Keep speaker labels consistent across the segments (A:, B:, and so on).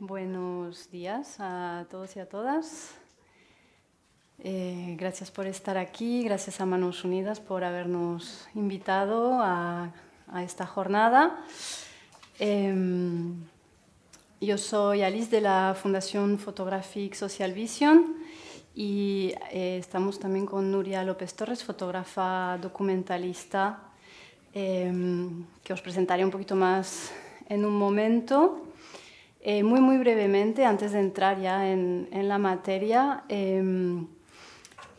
A: Buenos días a todos y a todas. Eh, gracias por estar aquí, gracias a Manos Unidas por habernos invitado a, esta jornada. Em, yo soy Alice de la Fundación Photographic Social Vision y eh, estamos también con Nuria López Torres, fotógrafa documentalista, em, que os presentaré un poquito más en un momento. Eh, muy, muy brevemente, antes de entrar ya en, la materia em,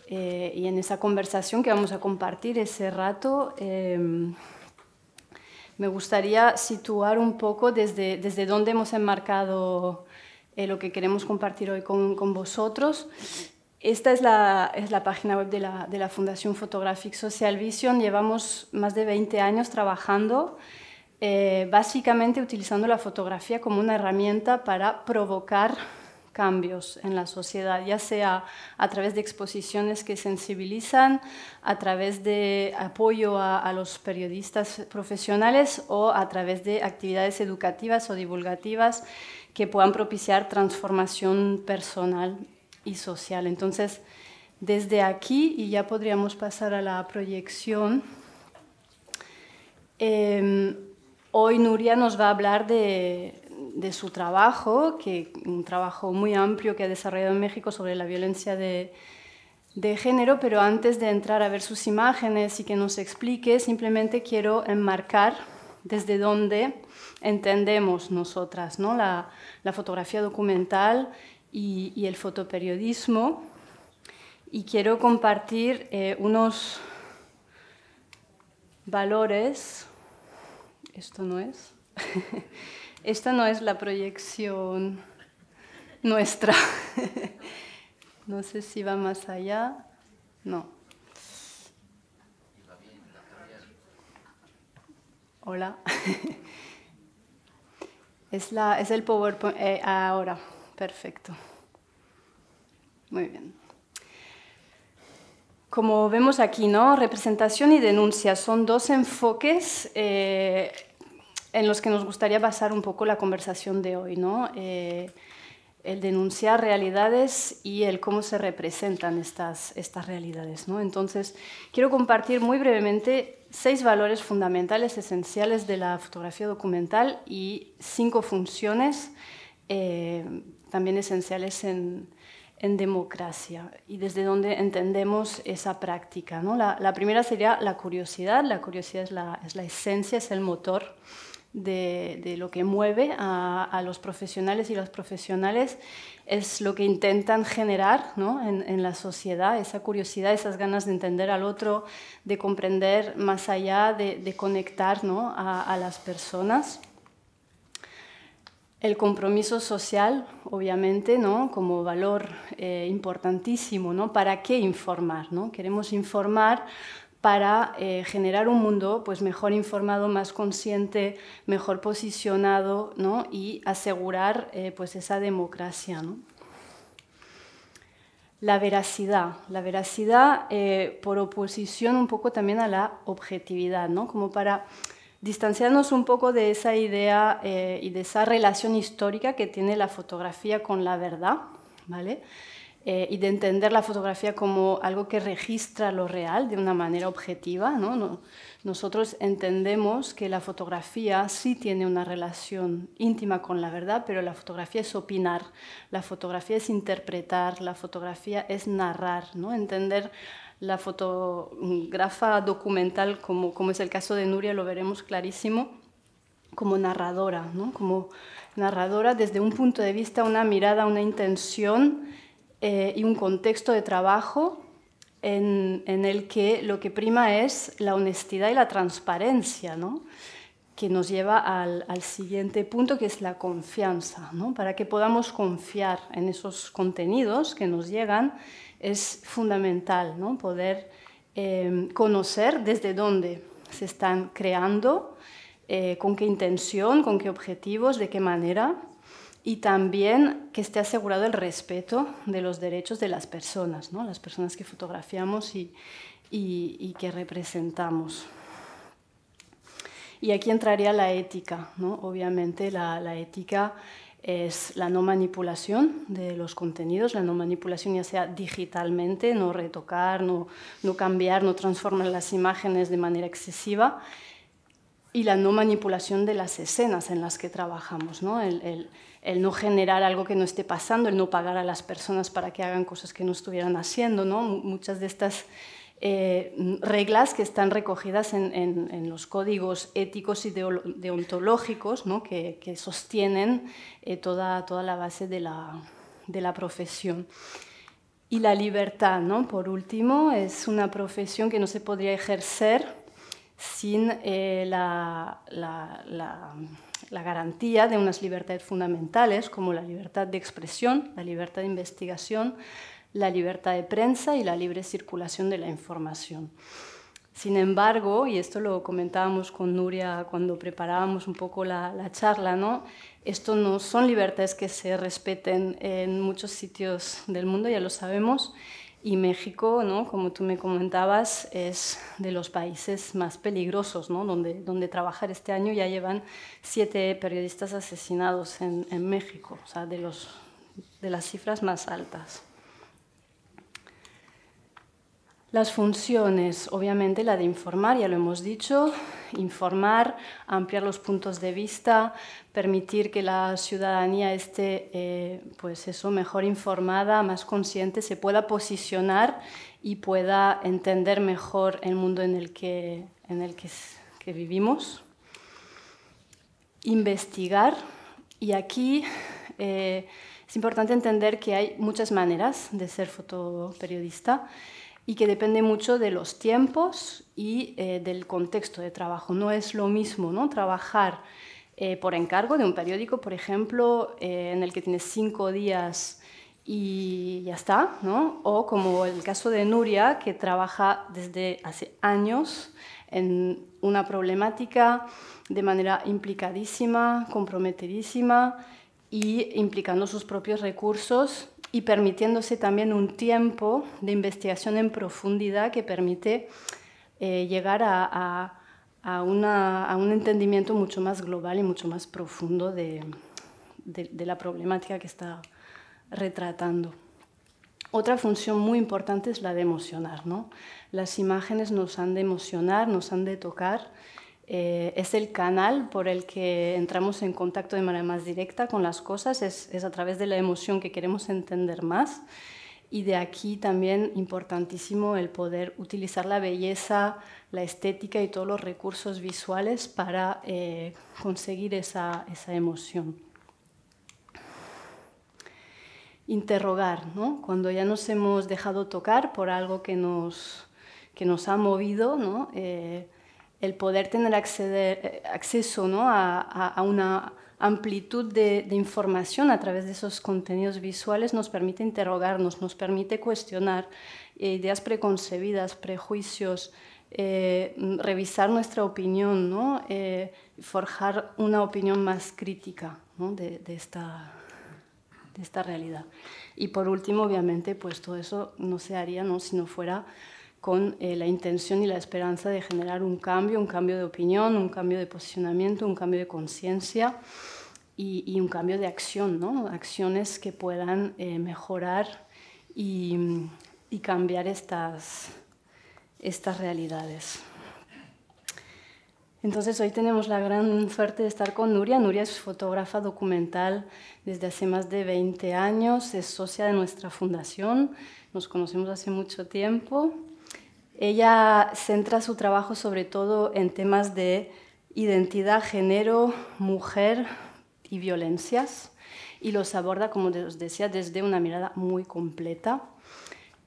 A: eh, y en esa conversación que vamos a compartir ese rato, em, me gustaría situar un poco desde, desde dónde hemos enmarcado eh, lo que queremos compartir hoy con, con vosotros. Esta es la, es la, página web de la, de la Fundación Photographic Social Vision. Llevamos más de 20 años trabajando. Eh, básicamente utilizando la fotografía como una herramienta para provocar cambios en la sociedad, ya sea a través de exposiciones que sensibilizan, a través de apoyo a, los periodistas profesionales o a través de actividades educativas o divulgativas que puedan propiciar transformación personal y social. Entonces, desde aquí, y ya podríamos pasar a la proyección, em, Hoy Nuria nos va a hablar de, su trabajo, que, un trabajo muy amplio que ha desarrollado en México sobre la violencia de, género, pero antes de entrar a ver sus imágenes y que nos explique, simplemente quiero enmarcar desde dónde entendemos nosotras la, fotografía documental y, el fotoperiodismo. Y quiero compartir eh, unos valores esto no es. Esta no es la proyección nuestra. No sé si va más allá. No. Hola. Es, la, es el PowerPoint. Eh, ahora, perfecto. Muy bien. Como vemos aquí, ¿no? Representación y denuncia son dos enfoques eh, en los que nos gustaría basar un poco la conversación de hoy, eh, el denunciar realidades y el cómo se representan estas, estas realidades. Entonces, quiero compartir muy brevemente seis valores fundamentales, esenciales de la fotografía documental y cinco funciones eh, también esenciales en, democracia y desde donde entendemos esa práctica. La, primera sería la curiosidad. La curiosidad es la esencia, es el motor de, lo que mueve a, los profesionales y las profesionales es lo que intentan generar en, la sociedad, esa curiosidad, esas ganas de entender al otro, de comprender más allá, de, de conectar a, las personas. El compromiso social, obviamente, ¿no? como valor eh, importantísimo. ¿no? ¿Para qué informar? ¿no? Queremos informar para eh, generar un mundo pues, mejor informado, más consciente, mejor posicionado ¿no? y asegurar eh, pues, esa democracia. ¿no? La veracidad. La veracidad eh, por oposición un poco también a la objetividad, ¿no? como para distanciarnos un poco de esa idea y de esa relación histórica que tiene la fotografía con la verdad. ¿vale? Eh, y de entender la fotografía como algo que registra lo real de una manera objetiva. ¿no? nosotros entendemos que la fotografía sí tiene una relación íntima con la verdad, pero la fotografía es opinar, la fotografía es interpretar, la fotografía es narrar, ¿no? entender la fotógrafa documental, como, como es el caso de Nuria, lo veremos clarísimo, como narradora, ¿no? como narradora desde un punto de vista, una mirada, una intención eh, y un contexto de trabajo en, el que lo que prima es la honestidad y la transparencia, que nos lleva al, siguiente punto, que es la confianza. Para que podamos confiar en esos contenidos que nos llegan, es fundamental poder em, conocer desde dónde se están creando, eh, con qué intención, con qué objetivos, de qué manera, y también que esté asegurado el respeto de los derechos de las personas, ¿no? las personas que fotografiamos y, que representamos. Y aquí entraría la ética, ¿no? obviamente la, ética es la no manipulación de los contenidos, la no manipulación ya sea digitalmente, no retocar, no, no, cambiar, no transformar las imágenes de manera excesiva, y la no manipulación de las escenas en las que trabajamos, ¿no? el, el no generar algo que no esté pasando, el no pagar a las personas para que hagan cosas que no estuvieran haciendo, ¿no? Muchas de estas eh, reglas que están recogidas en, los códigos éticos y deontológicos que, sostienen eh, toda, toda, la base de la, profesión. Y la libertad, ¿no? por último, es una profesión que no se podría ejercer sin eh, la, la la garantía de unas libertades fundamentales como la libertad de expresión, la libertad de investigación, la libertad de prensa y la libre circulación de la información. Sin embargo, y esto lo comentábamos con Nuria cuando preparábamos un poco la, charla, ¿no? esto no son libertades que se respeten en muchos sitios del mundo, ya lo sabemos, y México, ¿no? como tú me comentabas, es de los países más peligrosos ¿no? donde, trabajar este año. Ya llevan siete periodistas asesinados en, México, o sea, de, los, de las cifras más altas. Las funciones, obviamente la de informar, ya lo hemos dicho, informar, ampliar los puntos de vista, permitir que la ciudadanía esté, eh, pues eso, mejor informada, más consciente, se pueda posicionar y pueda entender mejor el mundo en el que, en vivimos. Investigar, y aquí eh, es importante entender que hay muchas maneras de ser fotoperiodista y que depende mucho de los tiempos y eh, del contexto de trabajo. No es lo mismo ¿no? trabajar eh, por encargo de un periódico, por ejemplo, eh, en el que tienes cinco días y ya está, o como el caso de Nuria, que trabaja desde hace años en una problemática de manera implicadísima, comprometidísima y implicando sus propios recursos y permitiéndose también un tiempo de investigación en profundidad que permite eh, llegar a, un entendimiento mucho más global y mucho más profundo de, la problemática que está retratando. Otra función muy importante es la de emocionar. Las imágenes nos han de emocionar, nos han de tocar eh, es el canal por el que entramos en contacto de manera más directa con las cosas, es, a través de la emoción que queremos entender más. Y de aquí también importantísimo el poder utilizar la belleza, la estética y todos los recursos visuales para eh, conseguir esa, emoción. Interrogar, ¿no? cuando ya nos hemos dejado tocar por algo que nos, que nos ha movido, ¿no? Eh, el poder tener eh, acceso a, una amplitud de, información a través de esos contenidos visuales nos permite interrogarnos, nos permite cuestionar eh, ideas preconcebidas, prejuicios, eh, revisar nuestra opinión, forjar una opinión más crítica de, esta, de esta realidad. Y por último, obviamente, pues todo eso no se haría ¿no? si no fuera con eh, la intención y la esperanza de generar un cambio, un cambio de opinión, un cambio de posicionamiento, un cambio de conciencia y, un cambio de acción, ¿no? acciones que puedan eh, mejorar y, cambiar estas, estas realidades. Entonces hoy tenemos la gran suerte de estar con Nuria. Nuria es fotógrafa documental desde hace más de 20 años, es socia de nuestra fundación, nos conocemos hace mucho tiempo ella centra su trabajo sobre todo en temas de identidad, género, mujer y violencias y los aborda, como os decía, desde una mirada muy completa.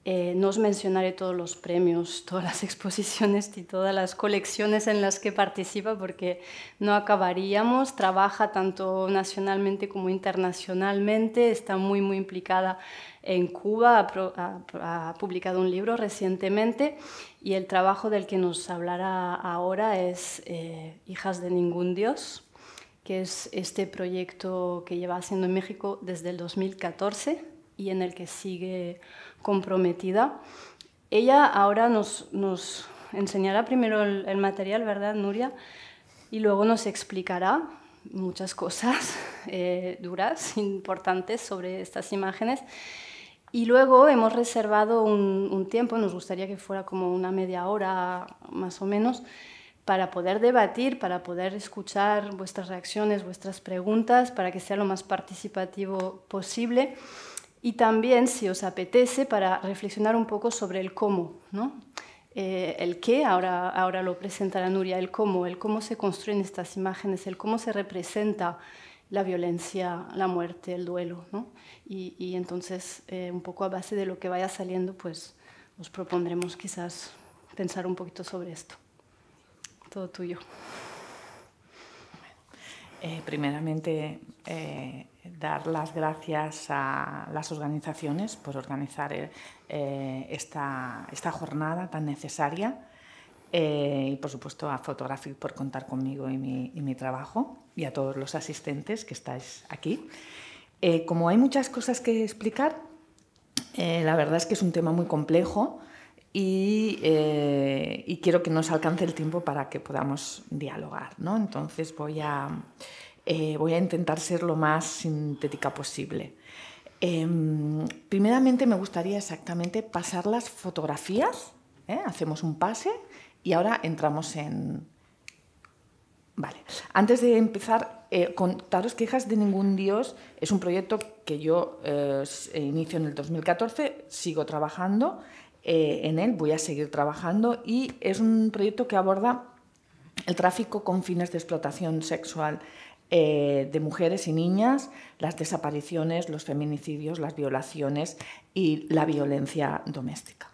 A: Eh, no os mencionaré todos los premios, todas las exposiciones y todas las colecciones en las que participa porque no acabaríamos. Trabaja tanto nacionalmente como internacionalmente, está muy, muy implicada en Cuba, ha, publicado un libro recientemente y el trabajo del que nos hablará ahora es eh, Hijas de Ningún Dios que es este proyecto que lleva haciendo en México desde el 2014 y en el que sigue comprometida. Ella ahora nos, enseñará primero el, material, ¿verdad, Nuria? Y luego nos explicará muchas cosas eh, duras, importantes sobre estas imágenes. Y luego hemos reservado un, tiempo, nos gustaría que fuera como una media hora más o menos, para poder debatir, para poder escuchar vuestras reacciones, vuestras preguntas, para que sea lo más participativo posible y también, si os apetece, para reflexionar un poco sobre el cómo, ¿no? Eh, el qué, ahora, ahora lo presentará Nuria, el cómo, el cómo se construyen estas imágenes, el cómo se representa la violencia, la muerte, el duelo. ¿no? Y, y, entonces, eh, un poco a base de lo que vaya saliendo, pues os propondremos quizás pensar un poquito sobre esto. Todo tuyo.
B: Eh, primeramente, dar las gracias a las organizaciones por organizar eh, eh, esta, esta, jornada tan necesaria eh, y, por supuesto, a Photographic por contar conmigo y mi, trabajo y a todos los asistentes que estáis aquí. como hay muchas cosas que explicar, la verdad es que es un tema muy complejo y, quiero que nos alcance el tiempo para que podamos dialogar. Entonces voy a eh, voy a intentar ser lo más sintética posible. Eh, primeramente me gustaría exactamente pasar las fotografías, ¿eh? hacemos un pase y ahora entramos en... Vale, antes de empezar, eh, contaros que Hijas de Ningún Dios es un proyecto que yo inicio en el 2014, sigo trabajando en él, voy a seguir trabajando y es un proyecto que aborda el tráfico con fines de explotación sexual eh, de mujeres y niñas, las desapariciones, los feminicidios, las violaciones y la violencia doméstica.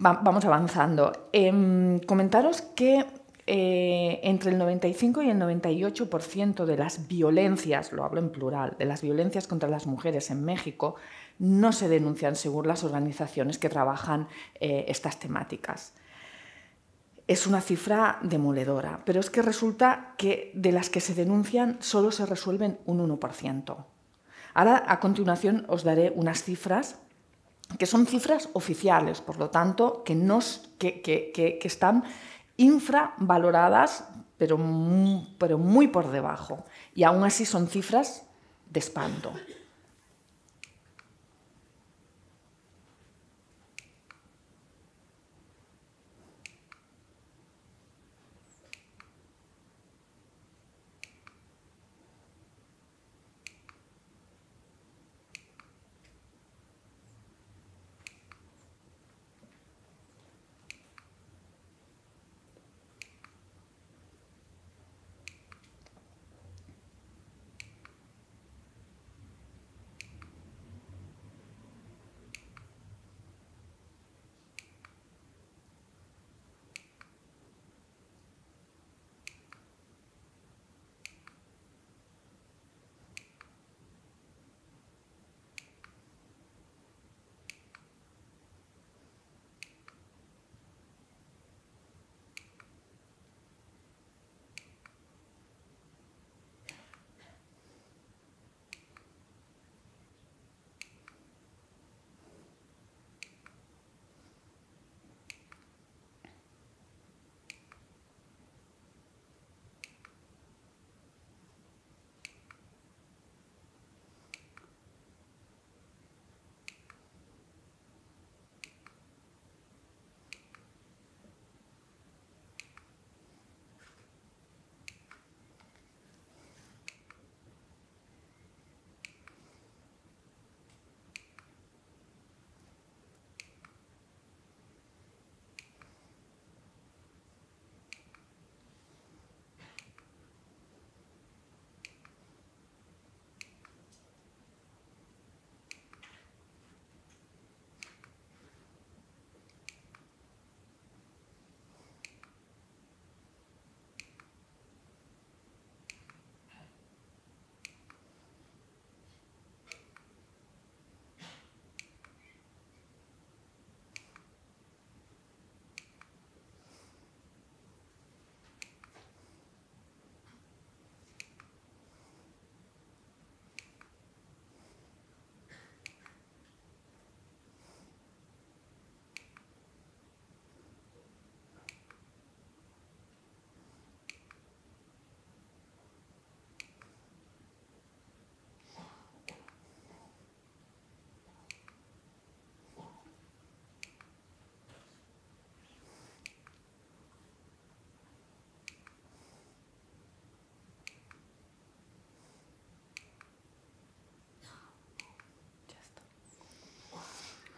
B: vamos avanzando. Em, comentaros que eh, entre el 95 y el 98% de las violencias, lo hablo en plural, de las violencias contra las mujeres en México no se denuncian según las organizaciones que trabajan eh, estas temáticas es una cifra demoledora, pero es que resulta que de las que se denuncian solo se resuelven un 1%. Ahora, a continuación, os daré unas cifras que son cifras oficiales, por lo tanto, que, que, están infravaloradas, pero pero muy por debajo. Y aún así son cifras de espanto.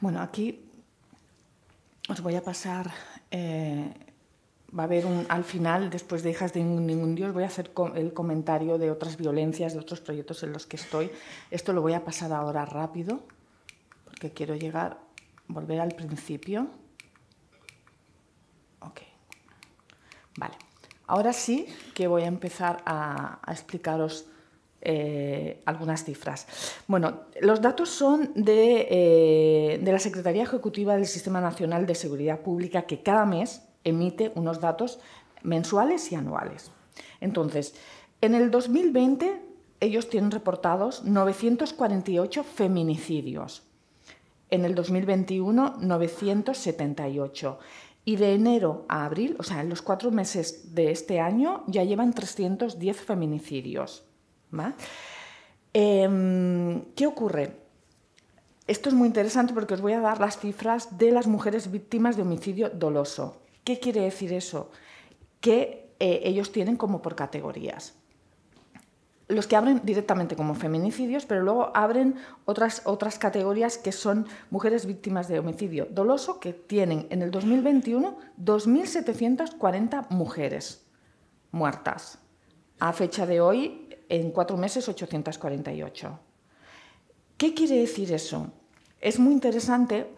B: Bueno, aquí os voy a pasar, eh, va a haber un, al final, después de Hijas de Ningún Dios, voy a hacer el comentario de otras violencias, de otros proyectos en los que estoy. Esto lo voy a pasar ahora rápido, porque quiero llegar, volver al principio. Ok, vale. Ahora sí que voy a empezar a explicaros eh, algunas cifras. Bueno, los datos son de, eh, de, la Secretaría Ejecutiva del Sistema Nacional de Seguridad Pública, que cada mes emite unos datos mensuales y anuales. Entonces, en el 2020 ellos tienen reportados 948 feminicidios, en el 2021 978 y de enero a abril, o sea, en los cuatro meses de este año ya llevan 310 feminicidios. Em, ¿Qué ocurre? Esto es muy interesante porque os voy a dar las cifras de las mujeres víctimas de homicidio doloso. ¿Qué quiere decir eso? Que eh, ellos tienen como por categorías. Los que abren directamente como feminicidios, pero luego abren otras, otras categorías que son mujeres víctimas de homicidio doloso, que tienen en el 2021 2.740 mujeres muertas. A fecha de hoy en cuatro meses 848. ¿Qué quiere decir eso? Es muy interesante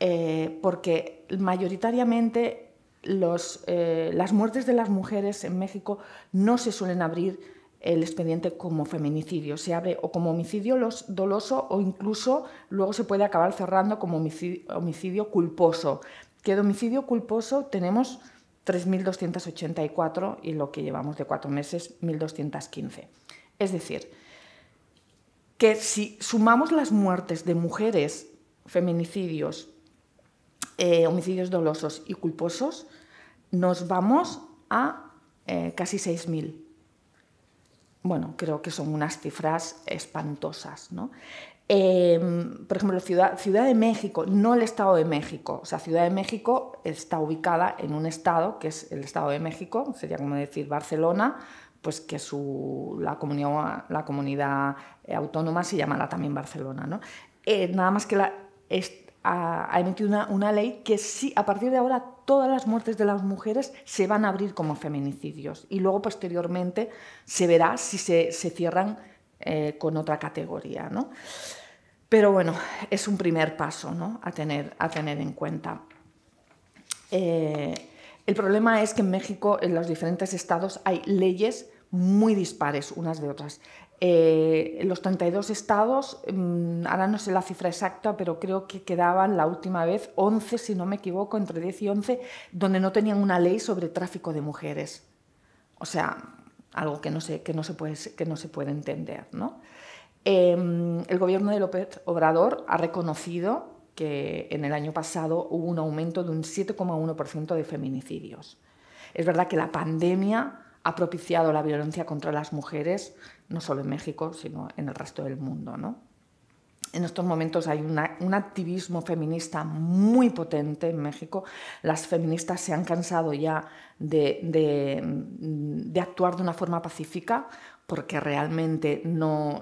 B: eh, porque mayoritariamente eh, las muertes de las mujeres en México no se suelen abrir el expediente como feminicidio, se abre o como homicidio doloso o incluso luego se puede acabar cerrando como homicidio, culposo. ¿Qué de homicidio culposo tenemos 3.284 y lo que llevamos de cuatro meses, 1.215. Es decir, que si sumamos las muertes de mujeres, feminicidios, eh, homicidios dolosos y culposos, nos vamos a eh, casi 6.000. Bueno, creo que son unas cifras espantosas. ¿no? Em, por ejemplo, Ciudad, de México, no el Estado de México. O sea, Ciudad de México está ubicada en un estado, que es el Estado de México, sería como decir Barcelona, pues que la, comunidad, eh, autónoma se llamará también Barcelona. ¿no? Eh, nada más que ha, emitido una, ley que sí, a partir de ahora todas las muertes de las mujeres se van a abrir como feminicidios y luego posteriormente se verá si se, cierran eh, con otra categoría. ¿no? Pero bueno, es un primer paso ¿no? a, tener, en cuenta. Eh, el problema es que en México, en los diferentes estados, hay leyes muy dispares unas de otras. Eh, los 32 estados, mm, ahora no sé la cifra exacta, pero creo que quedaban la última vez 11, si no me equivoco, entre 10 y 11, donde no tenían una ley sobre tráfico de mujeres. O sea, algo que no sé que no se, puede, que no se puede entender, ¿no? Em, el gobierno de López Obrador ha reconocido que en el año pasado hubo un aumento de un 7,1% de feminicidios. Es verdad que la pandemia ha propiciado la violencia contra las mujeres, no solo en México, sino en el resto del mundo. En estos momentos hay un activismo feminista muy potente en México. Las feministas se han cansado ya de actuar de una forma pacífica porque realmente no,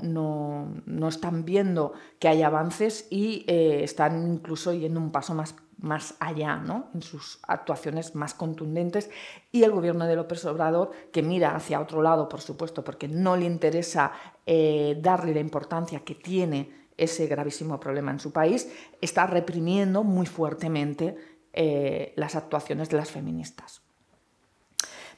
B: están viendo que hay avances y eh, están incluso yendo un paso más, allá en sus actuaciones más contundentes. Y el gobierno de López Obrador, que mira hacia otro lado, por supuesto, porque no le interesa eh, darle la importancia que tiene ese gravísimo problema en su país, está reprimiendo muy fuertemente eh, las actuaciones de las feministas.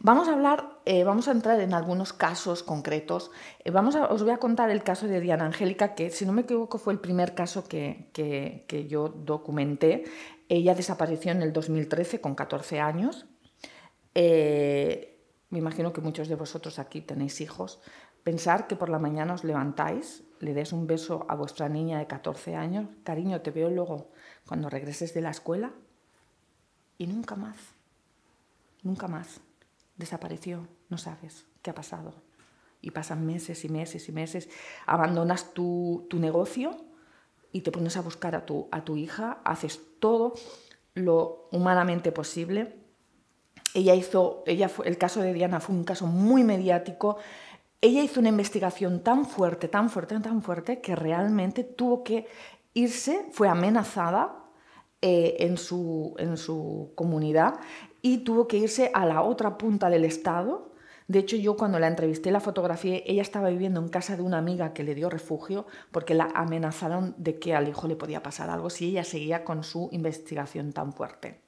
B: Vamos a hablar, eh, vamos a entrar en algunos casos concretos. Eh, vamos a, os voy a contar el caso de Diana Angélica, que si no me equivoco fue el primer caso que, que, que yo documenté. Ella desapareció en el 2013 con 14 años. Eh, me imagino que muchos de vosotros aquí tenéis hijos. Pensar que por la mañana os levantáis, le des un beso a vuestra niña de 14 años, cariño, te veo luego cuando regreses de la escuela y nunca más, nunca más desapareció, no sabes qué ha pasado. Y pasan meses y meses y meses, abandonas tu, negocio y te pones a buscar a tu, a tu hija, haces todo lo humanamente posible. Ella hizo, ella fue, el caso de Diana fue un caso muy mediático. Ella hizo una investigación tan fuerte, tan fuerte, tan fuerte, que realmente tuvo que irse, fue amenazada eh, en, su, en su comunidad y tuvo que irse a la otra punta del estado. De hecho, yo cuando la entrevisté, la fotografié, ella estaba viviendo en casa de una amiga que le dio refugio porque la amenazaron de que al hijo le podía pasar algo si ella seguía con su investigación tan fuerte.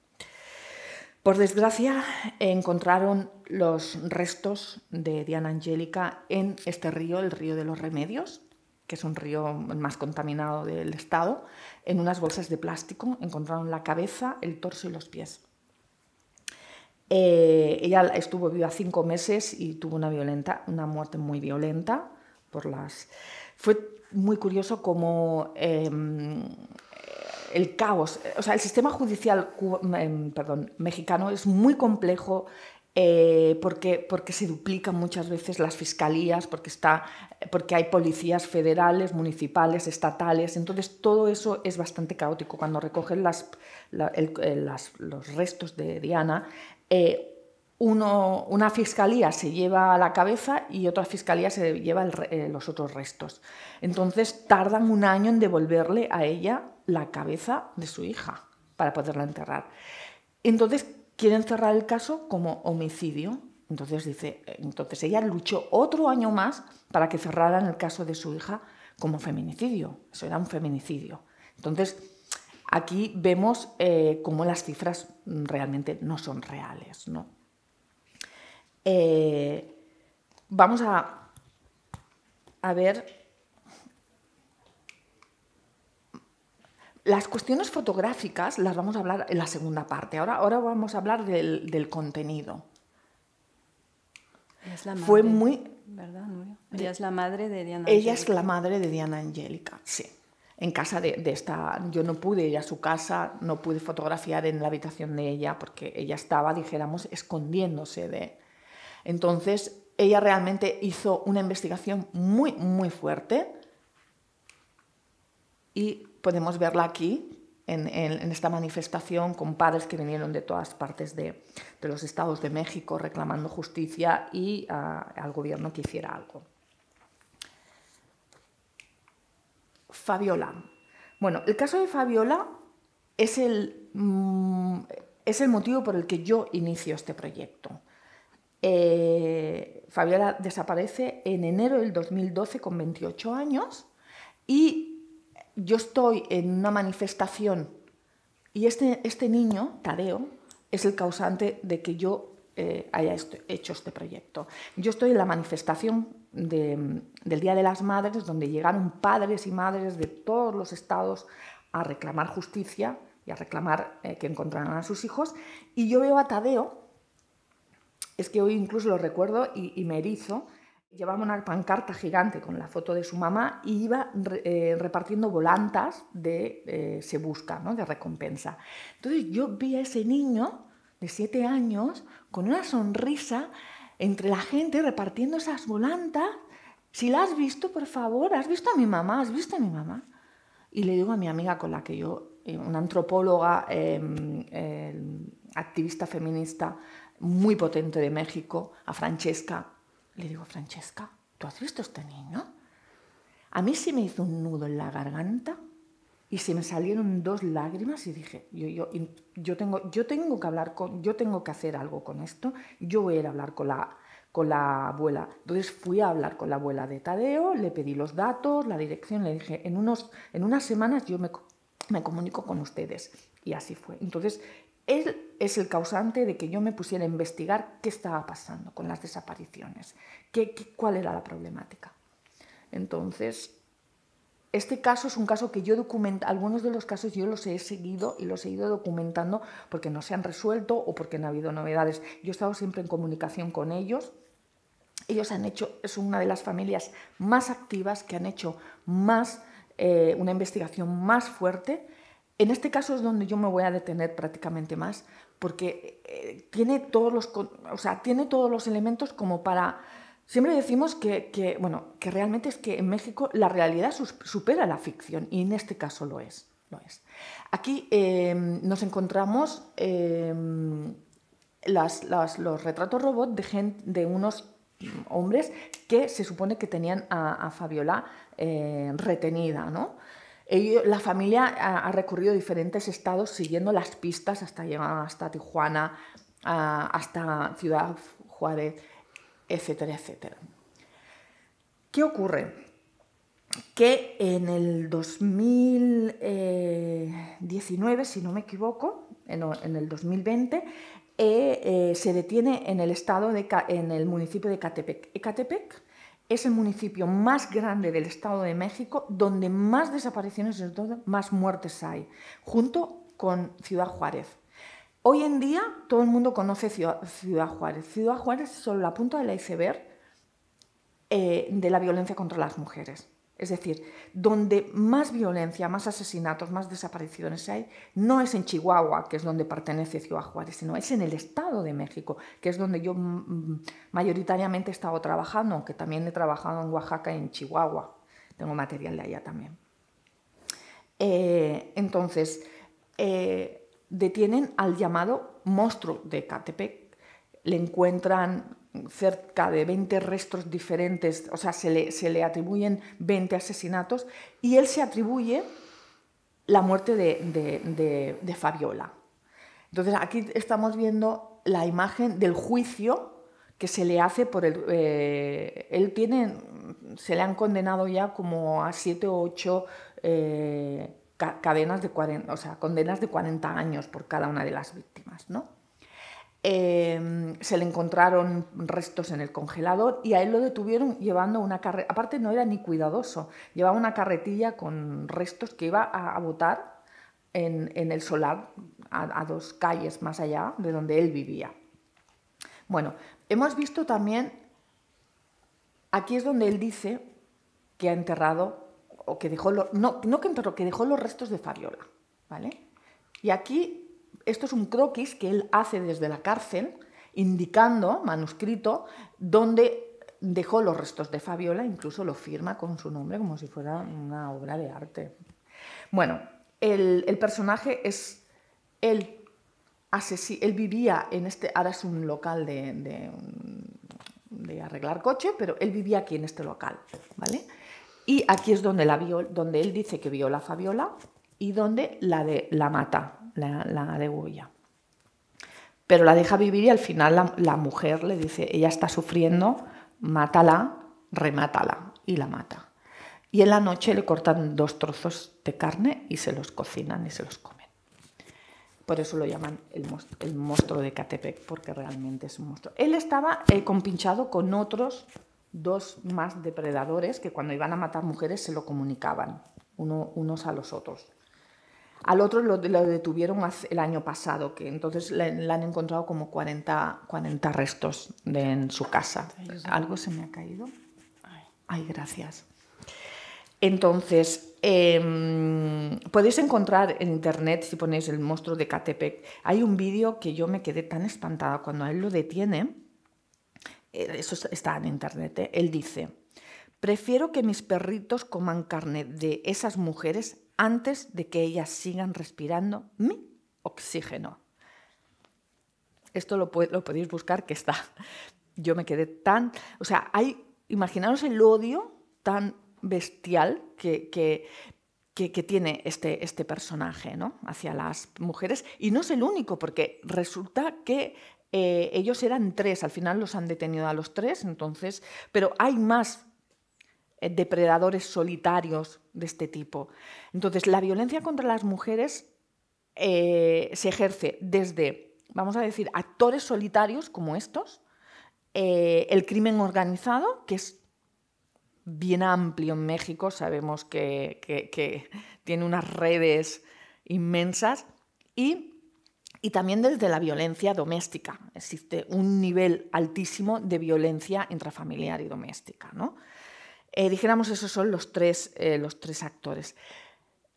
B: Por desgracia, encontraron los restos de Diana Angélica en este río, el río de los remedios, que es un río más contaminado del estado, en unas bolsas de plástico. Encontraron la cabeza, el torso y los pies. Eh, ella estuvo viva cinco meses y tuvo una, violenta, una muerte muy violenta por las... Fue muy curioso como em, el caos, o sea, el sistema judicial em, perdón, mexicano es muy complejo eh, porque, porque se duplican muchas veces las fiscalías, porque, está, porque hay policías federales, municipales, estatales, entonces todo eso es bastante caótico. Cuando recogen eh, los restos de Diana, eh, una fiscalía se lleva la cabeza y otra fiscalía se lleva eh, los otros restos. Entonces tardan un año en devolverle a ella la cabeza de su hija para poderla enterrar. Entonces quieren cerrar el caso como homicidio. Entonces dice, entonces ella luchó otro año más para que cerraran el caso de su hija como feminicidio. Eso era un feminicidio. Entonces Aquí vemos eh, cómo las cifras mm, realmente no son reales. Eh, vamos a, ver Las cuestiones fotográficas las vamos a hablar en la segunda parte. Ahora, ahora vamos a hablar del, contenido.
A: Fue muy. Ella es la madre de Diana Ella es la
B: madre de Diana Angélica, sí en casa de, esta, yo no pude ir a su casa, no pude fotografiar en la habitación de ella porque ella estaba, dijéramos, escondiéndose de... Entonces, ella realmente hizo una investigación muy, muy fuerte y podemos verla aquí. En, esta manifestación con padres que vinieron de todas partes de, los estados de México reclamando justicia y ah, al gobierno que hiciera algo. Fabiola. Bueno, el caso de Fabiola es el, mm, es el motivo por el que yo inicio este proyecto. Eh, Fabiola desaparece en enero del 2012 con 28 años y yo estoy en una manifestación y este, este niño, Tadeo, es el causante de que yo eh, haya hecho este proyecto. Yo estoy en la manifestación del Día de las Madres, donde llegaron padres y madres de todos los estados a reclamar justicia y a reclamar eh, que encontraran a sus hijos. Y yo veo a Tadeo, es que hoy incluso lo recuerdo y, y me erizo, llevaba una pancarta gigante con la foto de su mamá y iba eh, repartiendo volantas de eh, se busca, de recompensa. Entonces yo vi a ese niño de siete años con una sonrisa entre la gente repartiendo esas volantas. Si la has visto, por favor, has visto a mi mamá, has visto a mi mamá. Y le digo a mi amiga con la que yo, eh, una antropóloga, em, em, activista feminista muy potente de México, a Francesca, le digo, Francesca, ¿tú has visto a este niño? A mí sí me hizo un nudo en la garganta y se me salieron dos lágrimas y dije, yo, yo, yo, tengo, yo tengo que hablar con, yo tengo que hacer algo con esto, yo voy a ir a hablar con la, con la abuela. Entonces fui a hablar con la abuela de Tadeo, le pedí los datos, la dirección, le dije, en, unos, en unas semanas yo me, me comunico con ustedes. Y así fue. Entonces, él es el causante de que yo me pusiera a investigar qué estaba pasando con las desapariciones, qué cuál era la problemática. Entonces, este caso es un caso que yo documento, algunos de los casos yo los he seguido y los he ido documentando porque no se han resuelto o porque no ha habido novedades. Yo he estado siempre en comunicación con ellos. Ellos han hecho, es una de las familias más activas que han hecho más, eh, una investigación más fuerte. En este caso es donde yo me voy a detener prácticamente más, porque eh, tiene, todos los, o sea, tiene todos los elementos como para Siempre decimos que, realmente es que en México la realidad supera la ficción y en este caso lo es. es. Aquí em, nos encontramos em, los retratos robot de, gente, de unos hombres que se supone que tenían a, Fabiola eh, retenida, la familia ha, recorrido diferentes estados siguiendo las pistas hasta llegar hasta Tijuana, hasta Ciudad Juárez etcétera, etcétera. ¿Qué ocurre? Que en el 2019, si no me equivoco, en el 2020, eh, eh, se detiene en el, estado de, en el municipio de Ecatepec. Ecatepec es el municipio más grande del Estado de México donde más desapariciones, y más muertes hay, junto con Ciudad Juárez. Hoy en día todo el mundo conoce Ciudad, Juárez. Ciudad Juárez es solo la punta del iceberg eh, de la violencia contra las mujeres. Es decir, donde más violencia, más asesinatos, más desapariciones hay, no es en Chihuahua, que es donde pertenece Ciudad Juárez, sino es en el Estado de México, que es donde yo mm, mm, mayoritariamente he estado trabajando, aunque también he trabajado en Oaxaca y en Chihuahua. Tengo material de allá también. Eh, entonces, eh, detienen al llamado monstruo de Catepec. Le encuentran cerca de 20 restos diferentes, o sea, se le, atribuyen 20 asesinatos y él se atribuye la muerte de, Fabiola. Entonces aquí estamos viendo la imagen del juicio que se le hace por el... Eh, él tiene, se le han condenado ya como a 7 o 8 cadenas de 40, o condenas de 40 años por cada una de las víctimas. ¿no? Em, se le encontraron restos en el congelador y a él lo detuvieron llevando una carretilla, aparte no era ni cuidadoso, llevaba una carretilla con restos que iba a, botar en, el solar, a dos calles más allá de donde él vivía. Bueno, hemos visto también, aquí es donde él dice que ha enterrado o que dejó no, que dejó los restos de Fabiola, ¿vale? Y aquí esto es un croquis que él hace desde la cárcel, indicando, manuscrito, dónde dejó los restos de Fabiola, incluso lo firma con su nombre como si fuera una obra de arte. Bueno, el, personaje es él, él vivía en este, ahora es un local de, arreglar coche, pero él vivía aquí en este local, ¿vale? Y aquí es donde, él dice que viola a Fabiola y donde la, mata, la, la Pero la deja vivir y al final la, mujer le dice, ella está sufriendo, mátala, remátala y la mata. Y en la noche le cortan dos trozos de carne y se los cocinan y se los comen. Por eso lo llaman el, monstruo de Catepec, porque realmente es un monstruo. Él estaba eh, compinchado con otros dos más depredadores que cuando iban a matar mujeres se lo comunicaban unos a los otros. Al otro lo, detuvieron el año pasado, que entonces le, han encontrado como 40, 40 restos en su casa. ¿Algo se me ha caído? Ay, gracias. Entonces, em, podéis encontrar en internet, si ponéis el monstruo de Catepec, hay un vídeo que yo me quedé tan espantada cuando a él lo detiene eh, eso está en internet, ¿eh? él dice, prefiero que mis perritos coman carne de esas mujeres antes de que ellas sigan respirando mi oxígeno. Esto lo, podéis buscar que está. Yo me quedé tan... O sea, hay, imaginaros el odio tan bestial que, que, que, que tiene este, este personaje ¿no? hacia las mujeres. Y no es el único, porque resulta que eh, ellos eran tres, al final los han detenido a los tres, entonces, pero hay más eh, depredadores solitarios de este tipo. Entonces, la violencia contra las mujeres eh, se ejerce desde, vamos a decir, actores solitarios como estos, el crimen organizado, que es bien amplio en México, sabemos que tiene unas redes inmensas, y y también desde la violencia doméstica. Existe un nivel altísimo de violencia intrafamiliar y doméstica. ¿no? Eh, dijéramos, esos son los tres, eh, los tres actores.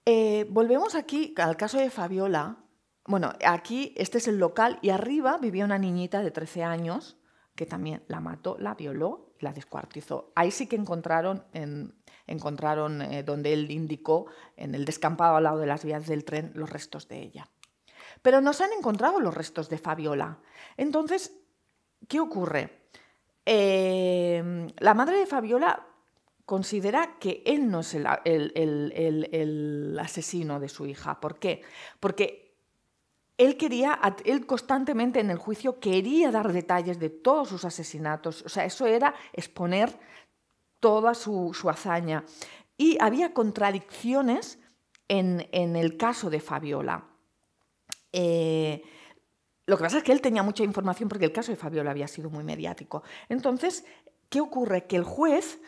B: Eh, volvemos aquí al caso de Fabiola. Bueno, aquí este es el local y arriba vivía una niñita de 13 años que también la mató, la violó y la descuartizó. Ahí sí que encontraron, encontraron donde él indicó, en el descampado al lado de las vías del tren, los restos de ella. Pero no se han encontrado los restos de Fabiola. Entonces, ¿qué ocurre? Em, la madre de Fabiola considera que él no es el, asesino de su hija. ¿Por qué? Porque él quería, él constantemente en el juicio quería dar detalles de todos sus asesinatos. O sea, eso era exponer toda su, hazaña. Y había contradicciones en el caso de Fabiola. Eh, lo que pasa es que él tenía mucha información porque el caso de Fabiola había sido muy mediático. Entonces, ¿qué ocurre? Que el juez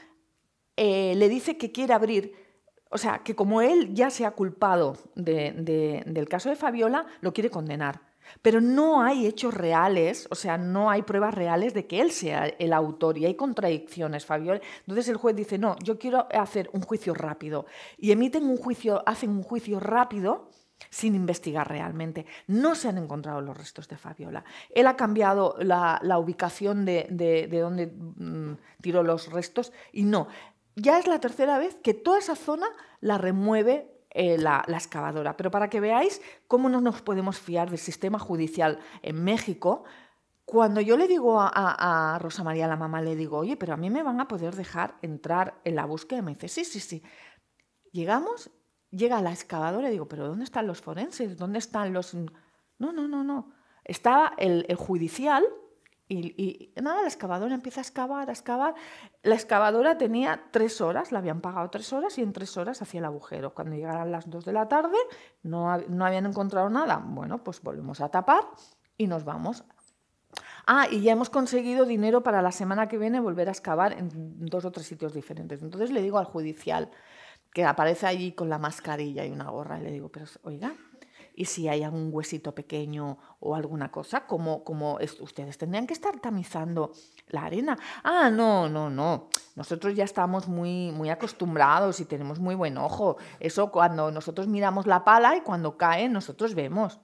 B: eh, le dice que quiere abrir o sea, que como él ya se ha culpado del caso de Fabiola, lo quiere condenar. Pero no hay hechos reales, o sea, no hay pruebas reales de que él sea el autor y hay contradicciones, Fabiola. Entonces el juez dice, no, yo quiero hacer un juicio rápido. Y emiten un juicio, hacen un juicio rápido sin investigar realmente. No se han encontrado los restos de Fabiola. Él ha cambiado la, ubicación de, donde mm, tiró los restos y no. Ya es la tercera vez que toda esa zona la remueve eh, la, excavadora. Pero para que veáis cómo no nos podemos fiar del sistema judicial en México, cuando yo le digo a, a, Rosa María, la mamá, le digo, oye, pero a mí me van a poder dejar entrar en la búsqueda, me dice, sí, sí, sí. Llegamos llega la excavadora y digo, pero ¿dónde están los forenses? ¿Dónde están los...? No, no, no, no. Estaba el, judicial y, nada, la excavadora empieza a excavar, a excavar. La excavadora tenía tres horas, la habían pagado tres horas y en tres horas hacía el agujero. Cuando llegaran las dos de la tarde no, no habían encontrado nada. Bueno, pues volvemos a tapar y nos vamos. Ah, y ya hemos conseguido dinero para la semana que viene volver a excavar en dos o tres sitios diferentes. Entonces le digo al judicial, que aparece allí con la mascarilla y una gorra y le digo, pero oiga, y si hay algún huesito pequeño o alguna cosa, como, como ustedes tendrían que estar tamizando la arena. Ah, no, no, no. Nosotros ya estamos muy, muy acostumbrados y tenemos muy buen ojo. Eso cuando nosotros miramos la pala y cuando cae, nosotros vemos.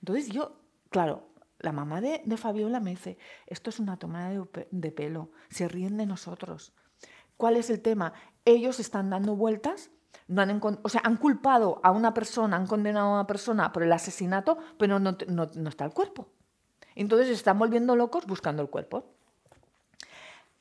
B: Entonces yo, claro, la mamá de, Fabiola me dice, esto es una tomada de, de pelo, se ríen de nosotros. ¿Cuál es el tema? Ellos están dando vueltas, han o sea, han culpado a una persona, han condenado a una persona por el asesinato, pero no, está el cuerpo. Entonces están volviendo locos buscando el cuerpo.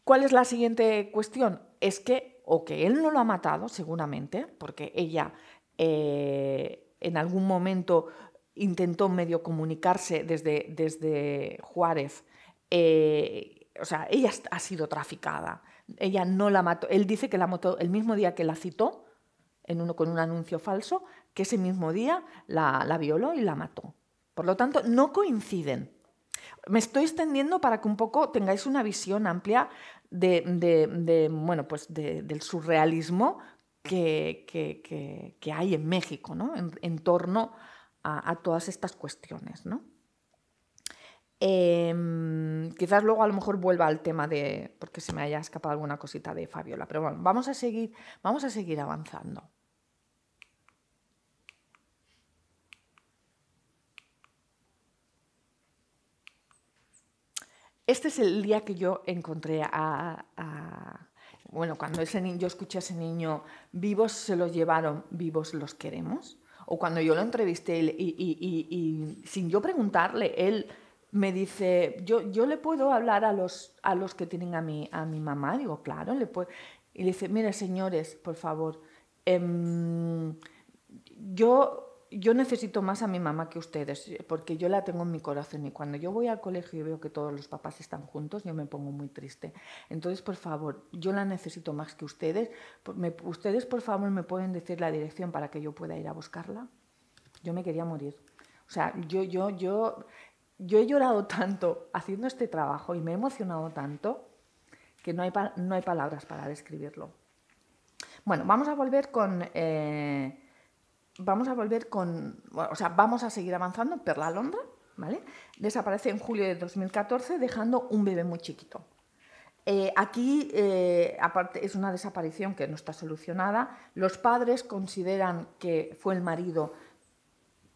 B: ¿Cuál es la siguiente cuestión? Es que, o que él no lo ha matado, seguramente, porque ella eh, en algún momento intentó medio comunicarse desde, desde Juárez. Eh, o sea, ella ha sido traficada. Ella no la mató. Él dice que la mató el mismo día que la citó, en uno, con un anuncio falso, que ese mismo día la, violó y la mató. Por lo tanto, no coinciden. Me estoy extendiendo para que un poco tengáis una visión amplia de, pues del surrealismo que, que, hay en México, en, torno a, a todas estas cuestiones. ¿no? Em, quizás luego a lo mejor vuelva al tema de, porque se me haya escapado alguna cosita de Fabiola, pero bueno, vamos a seguir, vamos a seguir avanzando. Este es el día que yo encontré a, bueno, cuando ese niño, yo escuché a ese niño, vivos se los llevaron, vivos los queremos. O cuando yo lo entrevisté y sin yo preguntarle, él me dice, yo, yo le puedo hablar a los, a los que tienen a mi, a mi mamá, digo, claro, le puedo. Y le dice, mire, señores, por favor, em, yo, yo necesito más a mi mamá que ustedes, porque yo la tengo en mi corazón y cuando yo voy al colegio y veo que todos los papás están juntos, yo me pongo muy triste. Entonces, por favor, yo la necesito más que ustedes. ustedes, por favor, me pueden decir la dirección para que yo pueda ir a buscarla. Yo me quería morir. O sea, yo, yo, yo yo he llorado tanto haciendo este trabajo y me he emocionado tanto que no hay, palabras para describirlo. Bueno, vamos a volver con... Eh, vamos a volver con... o sea, vamos a seguir avanzando. Perla Londra, ¿vale? Desaparece en julio de 2014 dejando un bebé muy chiquito. Eh, aquí, eh, aparte, es una desaparición que no está solucionada. Los padres consideran que fue el marido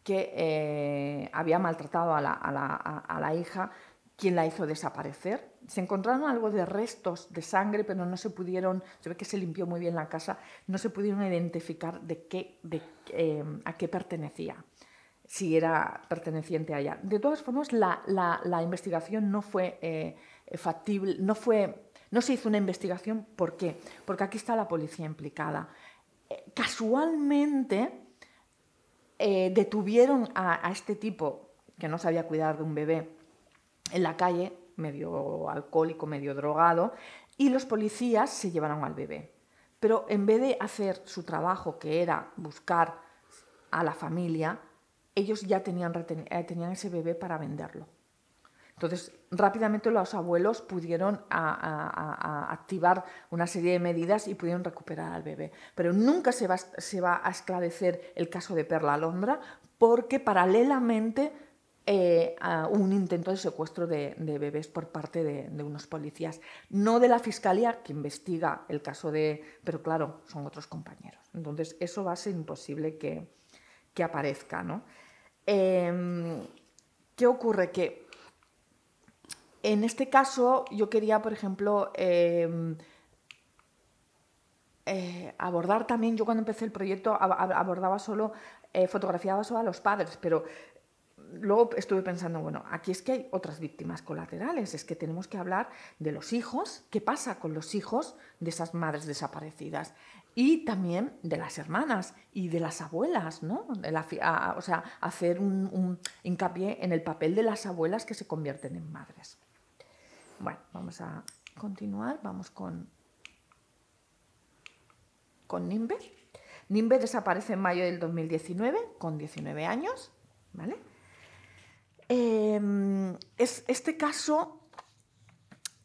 B: que eh, había maltratado a la, a, la, a la, hija, quien la hizo desaparecer. Se encontraron algo de restos de sangre, pero no se pudieron, se ve que se limpió muy bien la casa, no se pudieron identificar de qué, de, em, a qué pertenecía, si era perteneciente a ella. De todas formas, la, la investigación no fue eh, factible, no, fue, no se hizo una investigación, ¿por qué? Porque aquí está la policía implicada. Eh, casualmente, eh, detuvieron a, a, este tipo que no sabía cuidar de un bebé en la calle, medio alcohólico, medio drogado, y los policías se llevaron al bebé. Pero en vez de hacer su trabajo, que era buscar a la familia, ellos ya tenían, eh, tenían ese bebé para venderlo. Entonces, rápidamente los abuelos pudieron activar una serie de medidas y pudieron recuperar al bebé. Pero nunca se va, a esclarecer el caso de Perla Alondra porque paralelamente eh, hubo un intento de secuestro de, bebés por parte de, unos policías, no de la fiscalía que investiga el caso de, pero claro, son otros compañeros. Entonces eso va a ser imposible que, aparezca, ¿no? Em, ¿Qué ocurre? Que en este caso, yo quería, por ejemplo, em, eh, abordar también, yo cuando empecé el proyecto abordaba solo, eh, fotografiaba solo a los padres, pero luego estuve pensando, bueno, aquí es que hay otras víctimas colaterales, es que tenemos que hablar de los hijos, qué pasa con los hijos de esas madres desaparecidas y también de las hermanas y de las abuelas, ¿no? o sea, hacer un hincapié en el papel de las abuelas que se convierten en madres. Bueno, vamos a continuar. Vamos con, con Nimbe. Nimbe desaparece en mayo del 2019, con 19 años. ¿vale? Em, es, este caso,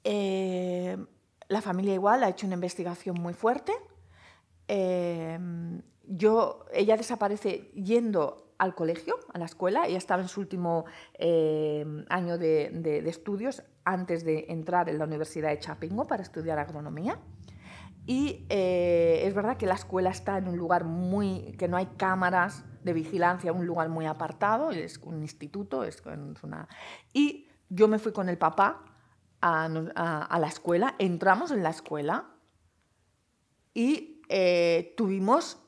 B: eh, la familia igual ha hecho una investigación muy fuerte. Em, yo, ella desaparece yendo al colegio, a la escuela. Ella estaba en su último eh, año de, estudios antes de entrar en la Universidad de Chapingo para estudiar agronomía. Y eh, es verdad que la escuela está en un lugar muy, que no hay cámaras de vigilancia, un lugar muy apartado, es un instituto, es, una... Y yo me fui con el papá a, la escuela, entramos en la escuela y eh, tuvimos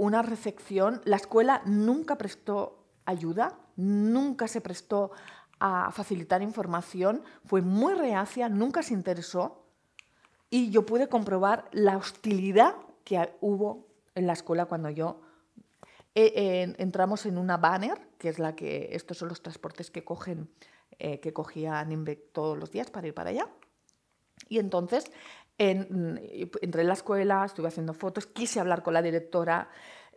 B: una recepción. La escuela nunca prestó ayuda, nunca se prestó a facilitar información, fue muy reacia, nunca se interesó y yo pude comprobar la hostilidad que hubo en la escuela cuando yo eh, entramos en una banner, que es la que estos son los transportes que cogen, eh, que cogían todos los días para ir para allá. Y entonces en, mm, entré en la escuela, estuve haciendo fotos, quise hablar con la directora.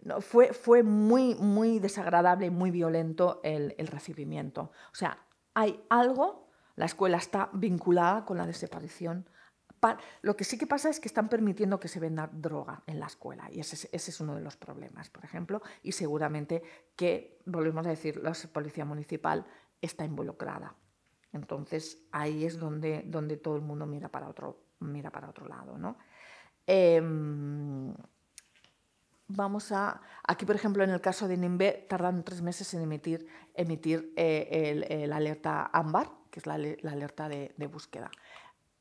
B: No, fue, fue muy, muy desagradable y muy violento el, recibimiento. O sea, hay algo, la escuela está vinculada con la desaparición lo que sí que pasa es que están permitiendo que se venda droga en la escuela y ese es, ese es, uno de los problemas, por ejemplo, y seguramente que, volvemos a decir, la policía municipal está involucrada. Entonces ahí es donde, donde todo el mundo mira para otro, mira para otro lado, ¿no? Em, vamos a... Aquí, por ejemplo, en el caso de NIMBE, tardan tres meses en emitir, emitir eh, alerta ámbar, que es la, alerta de, búsqueda.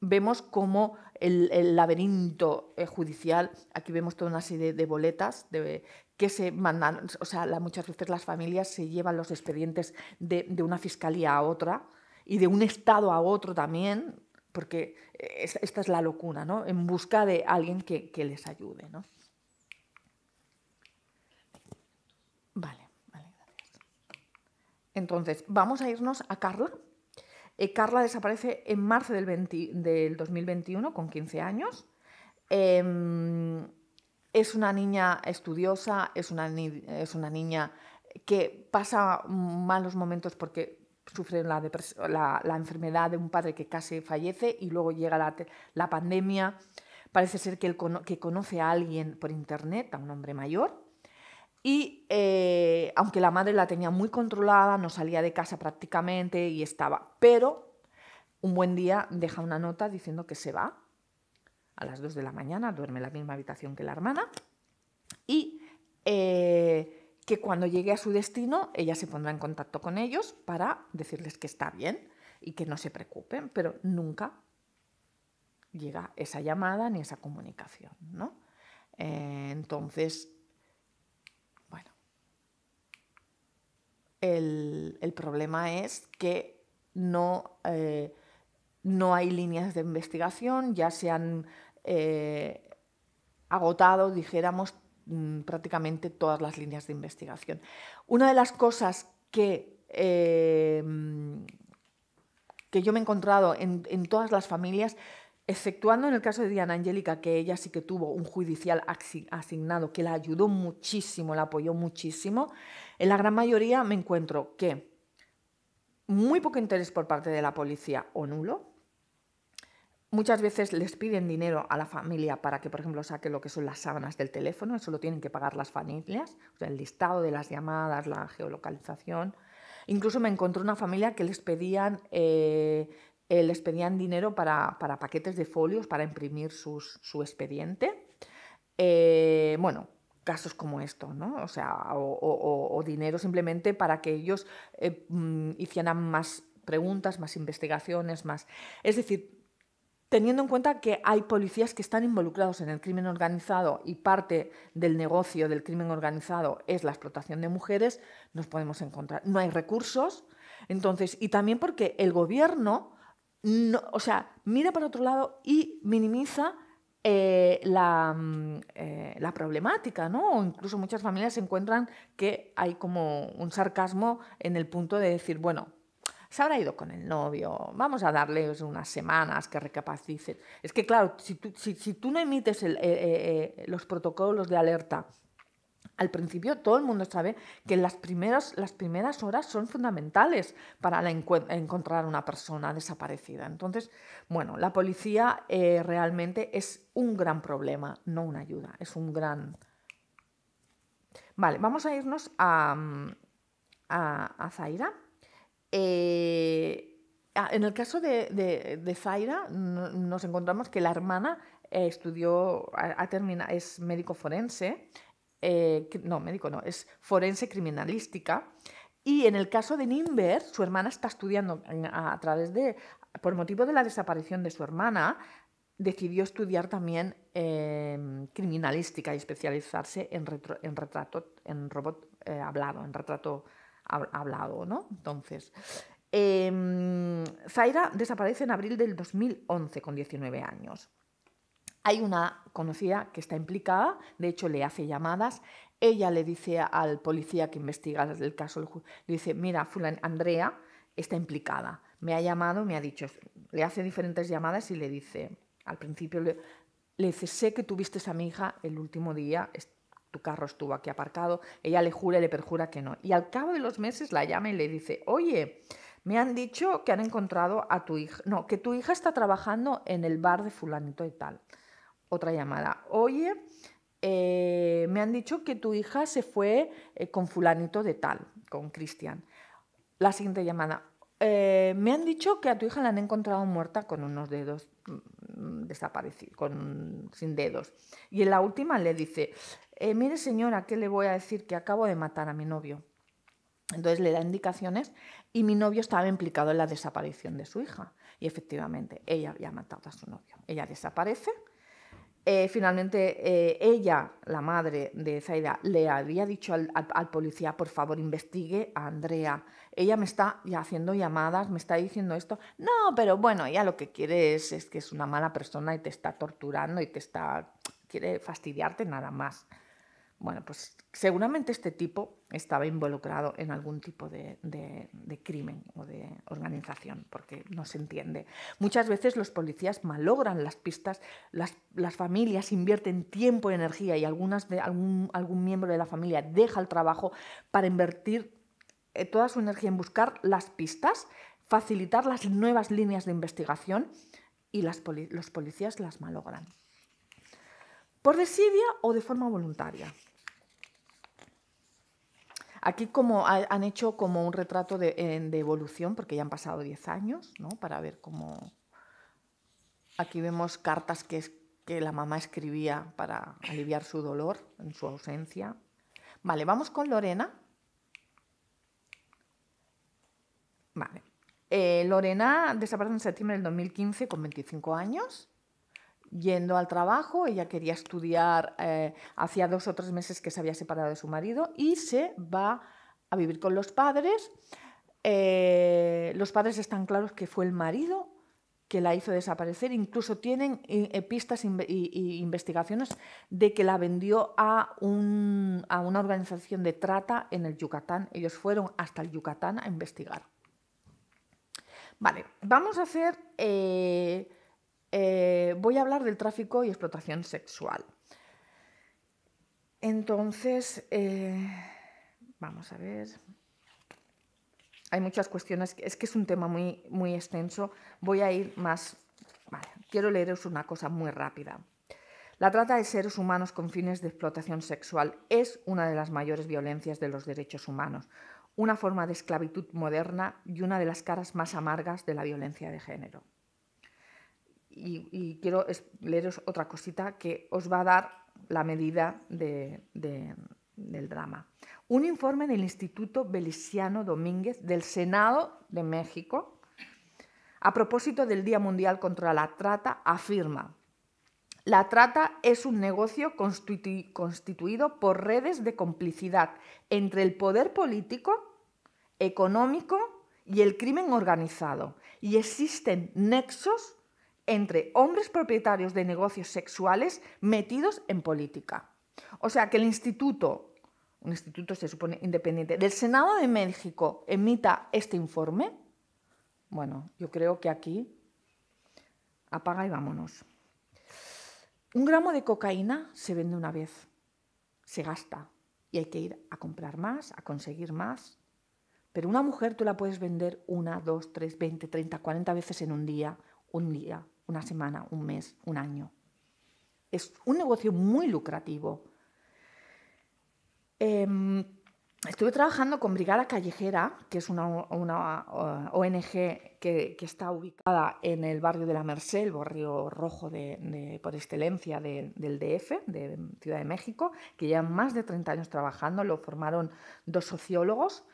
B: Vemos cómo el, laberinto eh, judicial, aquí vemos toda una serie de, boletas de, que se mandan, o sea, muchas veces las familias se llevan los expedientes de, una fiscalía a otra y de un estado a otro también, porque esta es la locura, ¿no? En busca de alguien que, les ayude, ¿no? Vale, vale, gracias. Entonces, vamos a irnos a Carla. Eh, Carla desaparece en marzo del, 2021 con 15 años. Em, es una niña estudiosa, es es una niña que pasa malos momentos porque sufren la, enfermedad de un padre que casi fallece y luego llega la, pandemia. Parece ser que, él que conoce a alguien por internet, a un hombre mayor, y eh, aunque la madre la tenía muy controlada, no salía de casa prácticamente y estaba, pero un buen día deja una nota diciendo que se va a las 2 de la mañana, duerme en la misma habitación que la hermana y eh, que cuando llegue a su destino ella se pondrá en contacto con ellos para decirles que está bien y que no se preocupen, pero nunca llega esa llamada ni esa comunicación, eh, entonces, bueno, el, problema es que no, eh, no hay líneas de investigación, ya se han eh, agotado, dijéramos, Mm, prácticamente todas las líneas de investigación. Una de las cosas que, eh, que yo me he encontrado en, en todas las familias exceptuando en el caso de Diana Angélica, que ella sí que tuvo un judicial asignado que la ayudó muchísimo, la apoyó muchísimo, en la gran mayoría me encuentro que muy poco interés por parte de la policía o nulo, Muchas veces les piden dinero a la familia para que, por ejemplo, saque lo que son las sábanas del teléfono, eso lo tienen que pagar las familias, el listado de las llamadas, la geolocalización. Incluso me encontré una familia que les pedían, eh, eh, les pedían dinero para, paquetes de folios para imprimir su expediente. Eh, bueno, casos como esto, ¿no? O sea, o, dinero simplemente para que ellos mm, hicieran más preguntas, más investigaciones, más... Es decir, teniendo en cuenta que hay policías que están involucrados en el crimen organizado y parte del negocio del crimen organizado es la explotación de mujeres, nos podemos encontrar. No hay recursos. Entonces, y también porque el gobierno, no, o sea, mira para otro lado y minimiza eh, mm, eh, la, problemática, ¿no? incluso muchas familias encuentran que hay como un sarcasmo en el punto de decir, bueno, se habrá ido con el novio, vamos a darle unas semanas que recapaciten Es que claro, si tú, no emites eh, eh, eh, los protocolos de alerta, al principio todo el mundo sabe que las primeras, las primeras horas son fundamentales para encontrar una persona desaparecida. Entonces, bueno, la policía realmente es un gran problema, no una ayuda, es un gran... Vale, vamos a irnos a mm, Zaira. Eh, ah, en el caso de, Zaira, nos encontramos que la hermana eh, estudió, ha, terminado, es médico forense, eh, no, médico no, es forense criminalística. Y en el caso de Nimber, su hermana está estudiando a, través de, por motivo de la desaparición de su hermana, decidió estudiar también em, criminalística y especializarse en retrato, en robot hablado, en retrato hablado, ¿no? Entonces, em, Zaira desaparece en abril del 2011 con 19 años. Hay una conocida que está implicada, de hecho le hace llamadas. Ella le dice al policía que investiga el caso, le dice, mira, fulan, Andrea está implicada. Me ha llamado, me ha dicho, le hace diferentes llamadas y le dice, al principio le, le dice, sé que tuviste a mi hija el último día, tu carro estuvo aquí aparcado, ella le jura y le perjura que no. Y al cabo de los meses la llama y le dice, oye, me han dicho que han encontrado a tu hija, no, que tu hija está trabajando en el bar de fulanito de tal. Otra llamada, oye, eh, me han dicho que tu hija se fue eh, con fulanito de tal, con Cristian. La siguiente llamada, eh, me han dicho que a tu hija la han encontrado muerta con unos dedos mm, desaparecidos, con, sin dedos. Y en la última le dice, eh, mire señora, ¿qué le voy a decir? Que acabo de matar a mi novio. Entonces le da indicaciones y mi novio estaba implicado en la desaparición de su hija. Y efectivamente, ella había matado a su novio. Ella desaparece. Eh, finalmente, eh, ella, la madre de Zaida, le había dicho al, policía, por favor, investigue a Andrea. Ella me está haciendo llamadas, me está diciendo esto. No, pero bueno, ella lo que quiere es, es que es una mala persona y te está torturando y te está... quiere fastidiarte nada más. Bueno, pues seguramente este tipo estaba involucrado en algún tipo de, crimen o de organización, porque no se entiende. Muchas veces los policías malogran las pistas, las, familias invierten tiempo y energía y algunas algún, miembro de la familia deja el trabajo para invertir eh, toda su energía en buscar las pistas, facilitar las nuevas líneas de investigación y los policías las malogran. Por desidia o de forma voluntaria. Aquí como han hecho como un retrato de, evolución, porque ya han pasado 10 años, ¿no? Para ver cómo... Aquí vemos cartas que, la mamá escribía para aliviar su dolor en su ausencia. Vale, vamos con Lorena. Vale. Eh, Lorena desaparece en septiembre del 2015 con 25 años yendo al trabajo, ella quería estudiar, eh, hacía dos o tres meses que se había separado de su marido y se va a vivir con los padres. Eh, los padres están claros que fue el marido que la hizo desaparecer, incluso tienen eh, pistas e investigaciones de que la vendió a, una organización de trata en el Yucatán. Ellos fueron hasta el Yucatán a investigar. Vale, vamos a hacer eh, voy a hablar del tráfico y explotación sexual. Entonces, eh, vamos a ver. Hay muchas cuestiones, es que es un tema muy, muy extenso. Voy a ir más. Vale, quiero leeros una cosa muy rápida. La trata de seres humanos con fines de explotación sexual es una de las mayores violencias de los derechos humanos, una forma de esclavitud moderna y una de las caras más amargas de la violencia de género. Y, quiero leeros otra cosita que os va a dar la medida del drama. Un informe del Instituto Belisiano Domínguez del Senado de México, a propósito del Día Mundial contra la Trata, afirma, la trata es un negocio constituido por redes de complicidad entre el poder político, económico y el crimen organizado, y existen nexos entre hombres propietarios de negocios sexuales metidos en política. O sea que el instituto, un instituto se supone independiente, del Senado de México emita este informe, bueno, yo creo que aquí apaga y vámonos. Un gramo de cocaína se vende una vez, se gasta y hay que ir a comprar más, a conseguir más. Pero una mujer tú la puedes vender una, dos, tres, veinte, treinta, cuarenta veces en un día, un día, una semana, un mes, un año. Es un negocio muy lucrativo. Em, estuve trabajando con Brigada Callejera, que es una, uh, ONG que, está ubicada en el barrio de la Merced, el barrio rojo por excelencia del DF, de Ciudad de México, que llevan más de 30 años trabajando. Lo formaron dos sociólogos.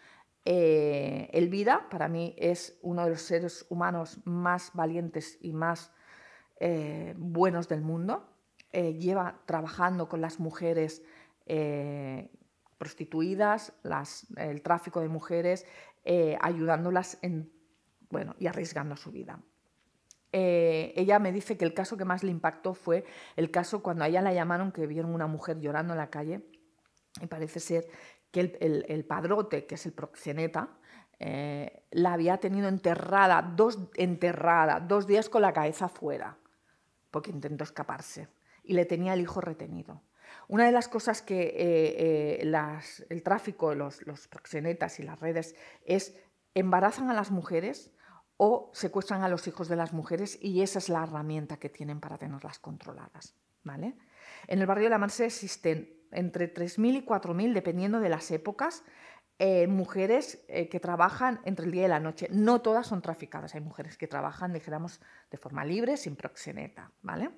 B: Eh, el Vida, para mí, es uno de los seres humanos más valientes y más eh, buenos del mundo. Eh, lleva trabajando con las mujeres eh, prostituidas, el tráfico de mujeres, ayudándolas y arriesgando su vida. ella me dice que el caso que más le impactó fue el caso cuando a ella la llamaron que vieron una mujer llorando en la calle y parece ser que el, padrote, que es el proxeneta, la había tenido enterrada dos, enterrada dos días con la cabeza fuera porque intentó escaparse y le tenía el hijo retenido. Una de las cosas que eh, eh, el tráfico, los, proxenetas y las redes es embarazan a las mujeres o secuestran a los hijos de las mujeres y esa es la herramienta que tienen para tenerlas controladas. ¿vale? En el barrio de la Marse existen entre 3.000 y 4.000, dependiendo de las épocas, eh, mujeres eh, que trabajan entre el día y la noche. No todas son traficadas, hay mujeres que trabajan, dijéramos, de forma libre, sin proxeneta, ¿vale?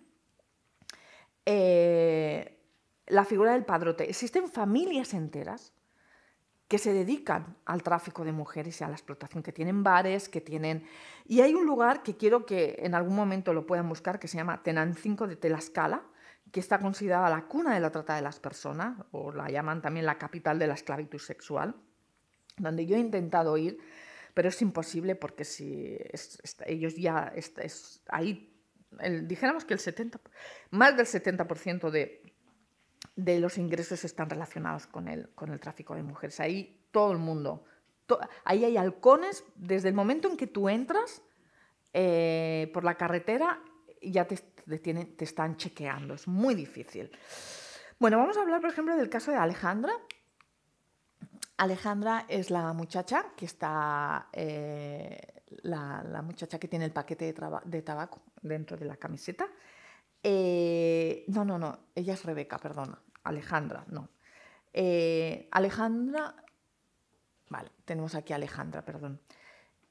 B: Eh, la figura del padrote. Existen familias enteras que se dedican al tráfico de mujeres y a la explotación, que tienen bares, que tienen... Y hay un lugar que quiero que en algún momento lo puedan buscar, que se llama Tenancinco de Tlaxcala, que está considerada la cuna de la trata de las personas, o la llaman también la capital de la esclavitud sexual donde yo he intentado ir, pero es imposible porque si ellos ya es, ahí, dijéramos que el 70, más del 70% de, los ingresos están relacionados con el, con el tráfico de mujeres. Ahí todo el mundo, ahí hay halcones, desde el momento en que tú entras eh, por la carretera ya te, te están chequeando, es muy difícil. Bueno, vamos a hablar, por ejemplo, del caso de Alejandra, Alejandra es la muchacha que está, eh, la, muchacha que tiene el paquete de, tabaco dentro de la camiseta. Eh, no, no, no, ella es Rebeca, perdona. Alejandra, no. Eh, Alejandra, vale, tenemos aquí a Alejandra, perdón.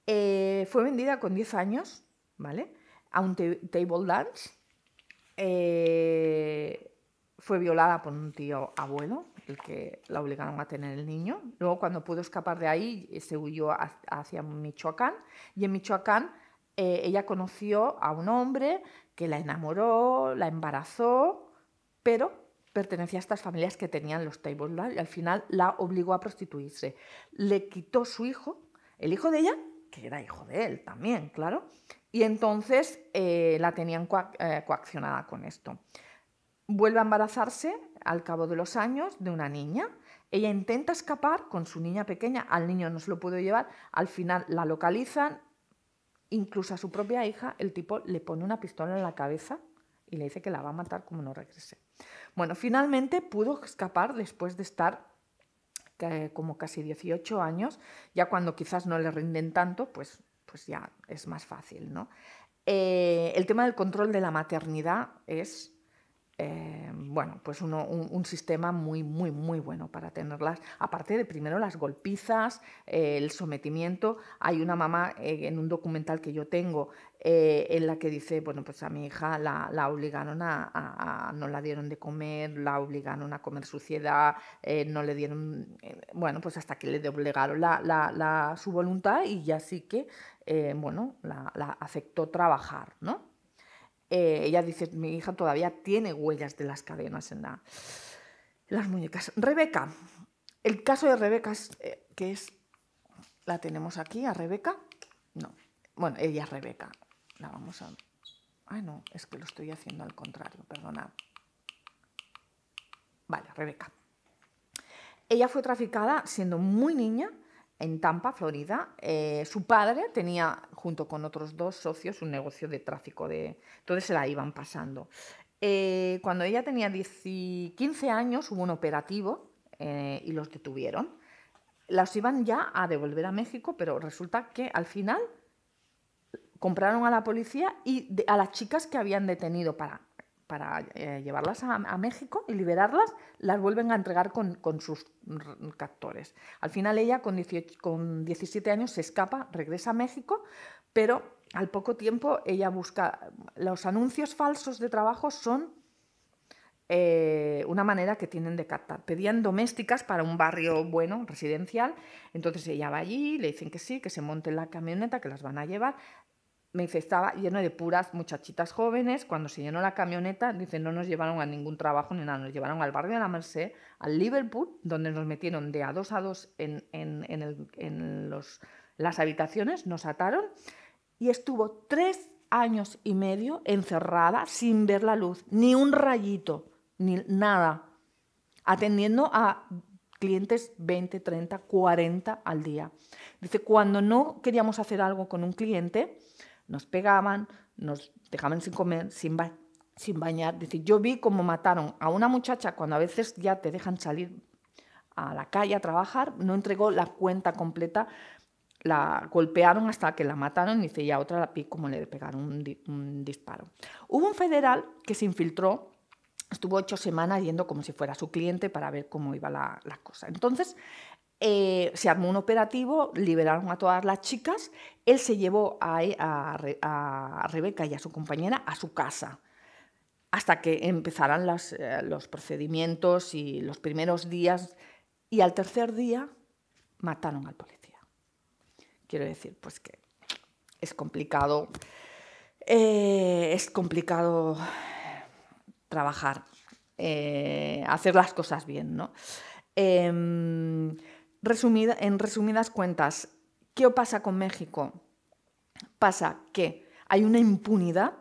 B: fue vendida con 10 años, ¿vale? A un table dance. fue violada por un tío abuelo, el que la obligaron a tener el niño. Luego, cuando pudo escapar de ahí, eh, se huyó hacia Michoacán y en Michoacán eh, ella conoció a un hombre que la enamoró, la embarazó, pero pertenecía a estas familias que tenían los tables y al final la obligó a prostituirse. Le quitó su hijo, el hijo de ella, que era hijo de él también, claro, y entonces eh, la tenían coaccionada con esto. Vuelve a embarazarse al cabo de los años de una niña. Ella intenta escapar con su niña pequeña, al niño no se lo puede llevar, al final la localizan, incluso a su propia hija, el tipo le pone una pistola en la cabeza y le dice que la va a matar como no regrese. Bueno, finalmente pudo escapar después de estar eh, como casi 18 años, ya cuando quizás no le rinden tanto, pues, pues ya es más fácil, ¿no? Eh, el tema del control de la maternidad es eh, bueno, pues un, sistema muy, muy, muy bueno para tenerlas. Aparte de primero las golpizas, eh, el sometimiento. Hay una mamá eh, en un documental que yo tengo en la que dice, bueno, pues a mi hija la, obligaron a, no la dieron de comer, la obligaron a comer suciedad, no le dieron, bueno, pues hasta que le doblegaron la, la, su voluntad y ya sí que, bueno, la, la trabajar, ¿no? Eh, ella dice, mi hija todavía tiene huellas de las cadenas en, la, las muñecas. Rebeca, el caso de Rebeca, eh, que es, la tenemos aquí, a Rebeca, no, bueno, ella es Rebeca, la vamos a... Ah, no, es que lo estoy haciendo al contrario, perdona. Vale, Rebeca. Ella fue traficada siendo muy niña en Tampa, Florida. Eh, su padre tenía, junto con otros dos socios, un negocio de tráfico de... Entonces se la iban pasando. Eh, cuando ella tenía 15 años hubo un operativo eh, y los detuvieron. Las iban ya a devolver a México, pero resulta que al final compraron a la policía y a las chicas que habían detenido para para eh, llevarlas a, México y liberarlas, las vuelven a entregar con, sus captores. Al final ella con, 17 años se escapa, regresa a México, pero al poco tiempo ella busca... Los anuncios falsos de trabajo son eh, una manera que tienen de captar. Pedían domésticas para un barrio bueno, residencial, entonces ella va allí, le dicen que sí, que se monte la camioneta, que las van a llevar, me dice, estaba lleno de puras muchachitas jóvenes. Cuando se llenó la camioneta, dice, no nos llevaron a ningún trabajo ni nada, nos llevaron al barrio de la Merced, al Liverpool, donde nos metieron de a dos a dos en, en, en, los, las habitaciones, nos ataron y estuvo tres años y medio encerrada sin ver la luz, ni un rayito, ni nada, atendiendo a clientes 20, 30, 40 al día. Dice, cuando no queríamos hacer algo con un cliente, nos pegaban, nos dejaban sin comer, sin, bañar. Es decir, yo vi cómo mataron a una muchacha cuando a veces ya te dejan salir a la calle a trabajar, no entregó la cuenta completa, la golpearon hasta que la mataron y dice, ya otra la como le pegaron un, disparo. Hubo un federal que se infiltró Estuvo ocho semanas yendo como si fuera su cliente para ver cómo iba la, la cosa. Entonces, eh, se armó un operativo, liberaron a todas las chicas, él se llevó a, e, Rebeca y a su compañera a su casa hasta que empezaran eh, los procedimientos y los primeros días, y al tercer día mataron al policía. Quiero decir, pues que es complicado, eh, es complicado trabajar, hacer las cosas bien, ¿no? Em, en resumidas cuentas, ¿qué pasa con México? Pasa que hay una impunidad.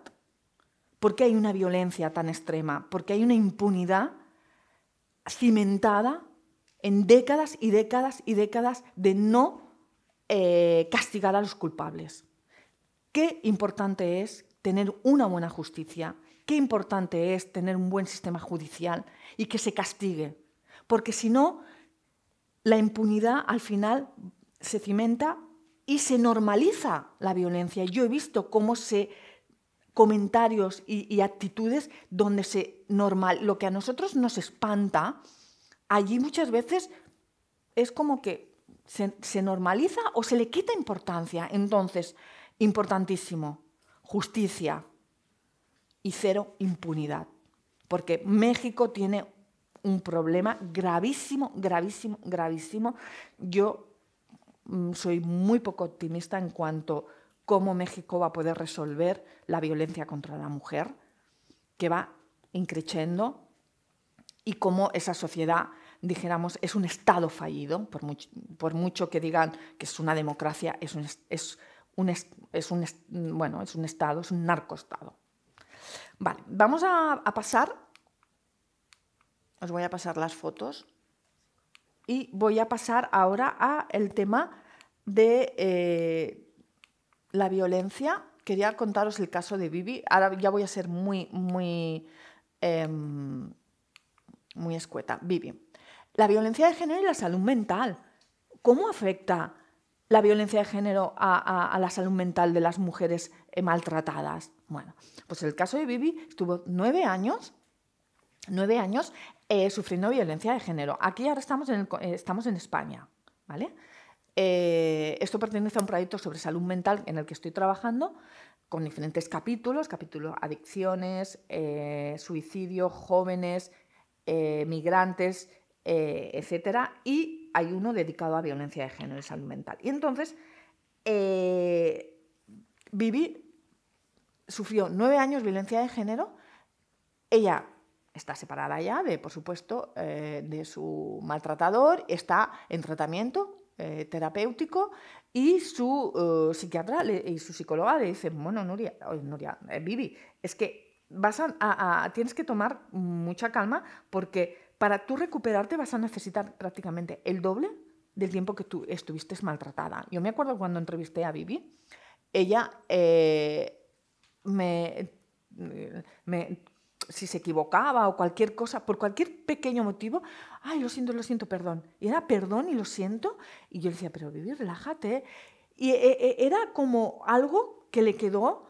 B: ¿Por qué hay una violencia tan extrema? Porque hay una impunidad cimentada en décadas y décadas y décadas de no eh, castigar a los culpables. Qué importante es tener una buena justicia, qué importante es tener un buen sistema judicial y que se castigue, porque si no, la impunidad al final se cimenta y se normaliza la violencia. Yo he visto cómo se comentarios y, actitudes donde se normal, lo que a nosotros nos espanta, allí muchas veces es como que se, se normaliza o se le quita importancia. Entonces, importantísimo, justicia y cero impunidad, porque México tiene un problema gravísimo, gravísimo, gravísimo. Yo mm, soy muy poco optimista en cuanto a cómo México va a poder resolver la violencia contra la mujer, que va increciendo, y cómo esa sociedad, dijéramos, es un Estado fallido, por mucho, que digan que es una democracia, es un, es un, es un, mm, bueno, es un Estado, es un narcostado. Vale, vamos a pasar os voy a pasar las fotos. Y voy a pasar ahora a el tema de eh, la violencia. Quería contaros el caso de Vivi. Ahora ya voy a ser muy, muy, em, muy escueta. Vivi. La violencia de género y la salud mental. ¿Cómo afecta la violencia de género a, la salud mental de las mujeres eh, maltratadas? Bueno, pues el caso de Vivi estuvo nueve años, nueve años eh, sufriendo violencia de género. Aquí ahora estamos en, eh, España, ¿vale? Eh, esto pertenece a un proyecto sobre salud mental en el que estoy trabajando con diferentes capítulos, capítulo adicciones, suicidio, jóvenes, migrantes, etc. y hay uno dedicado a violencia de género y salud mental. Y entonces, Vivi sufrió nueve años violencia de género, ella Está separada ya, de, por supuesto, eh, de su maltratador, está en tratamiento eh, terapéutico y su eh, psiquiatra y su psicóloga le dicen, bueno, Nuria, Nuria Vivi, es que vas a, tienes que tomar mucha calma porque para tú recuperarte vas a necesitar prácticamente el doble del tiempo que tú estuviste maltratada. Yo me acuerdo cuando entrevisté a Vivi, ella me si se equivocaba o cualquier cosa, por cualquier pequeño motivo, ay, lo siento, lo siento, perdón. Y era perdón y lo siento. Y yo le decía, pero Vivi, relájate. Y eh, eh, eh, era como algo que le quedó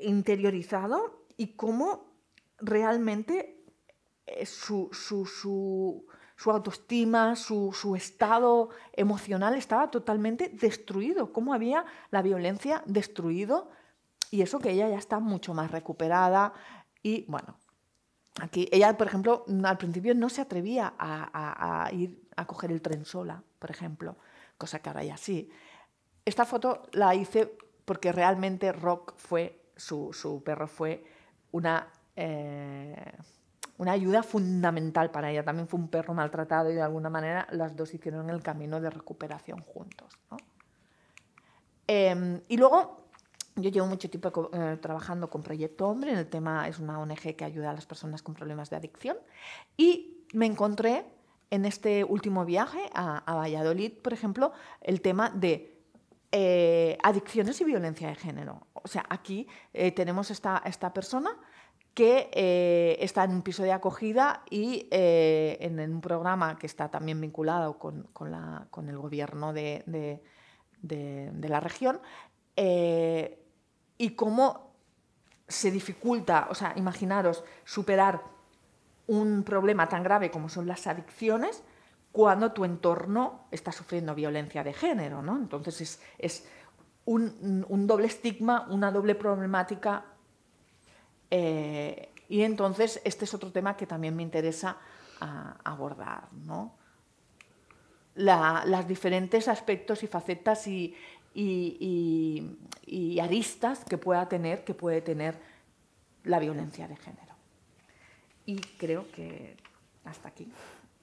B: interiorizado y cómo realmente su, su, autoestima, su, estado emocional estaba totalmente destruido, cómo había la violencia destruido y eso que ella ya está mucho más recuperada y bueno, aquí ella, por ejemplo, al principio no se atrevía a, ir a coger el tren sola, por ejemplo, cosa que ahora ya sí. Esta foto la hice porque realmente Rock fue, su, perro fue una, eh, una ayuda fundamental para ella. También fue un perro maltratado y de alguna manera las dos hicieron el camino de recuperación juntos. Em, y luego yo llevo mucho tiempo eh, trabajando con Proyecto Hombre, en el tema es una ONG que ayuda a las personas con problemas de adicción y me encontré en este último viaje a, Valladolid, por ejemplo, el tema de eh, adicciones y violencia de género. O sea, aquí eh, tenemos esta, esta persona que está en un piso de acogida y en, un programa que está también vinculado con, la, con el gobierno de, la región y cómo se dificulta, o sea, imaginaros superar un problema tan grave como son las adicciones cuando tu entorno está sufriendo violencia de género, Entonces es, un, doble estigma, una doble problemática. Eh, y entonces este es otro tema que también me interesa ah, abordar, ¿no? diferentes aspectos y facetas y, y, aristas que pueda tener, que puede tener la violencia de género. Y creo que hasta aquí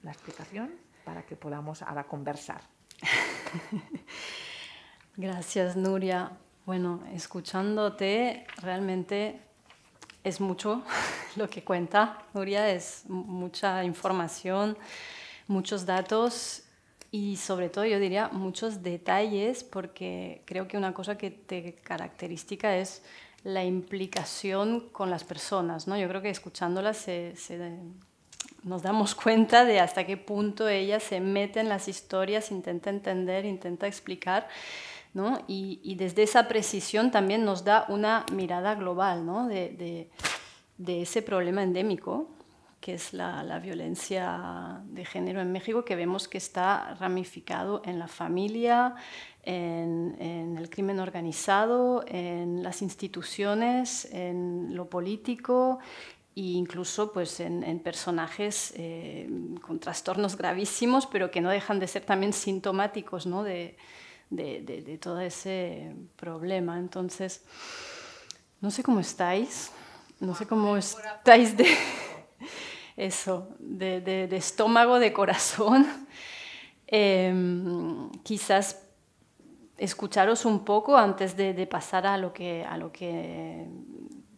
B: la explicación para que podamos ahora conversar.
A: Gracias, Nuria. Bueno, escuchándote realmente es mucho lo que cuenta, Nuria, es mucha información, muchos datos y sobre todo yo diría muchos detalles porque creo que una cosa que te característica es la implicación con las personas, ¿no? Yo creo que escuchándolas nos damos cuenta de hasta qué punto ellas se meten en las historias, intenta entender, intenta explicar, ¿no? Y, desde esa precisión también nos da una mirada global, ¿no? de, de ese problema endémico que es la, violencia de género en México, que vemos que está ramificado en la familia, en, el crimen organizado, en las instituciones, en lo político e incluso pues, en, personajes eh, con trastornos gravísimos, pero que no dejan de ser también sintomáticos ¿no? de, de todo ese problema. Entonces, no sé cómo estáis. No sé cómo estáis de, eso, de, estómago, de corazón. Em, quizás escucharos un poco antes de, pasar a lo que, a lo que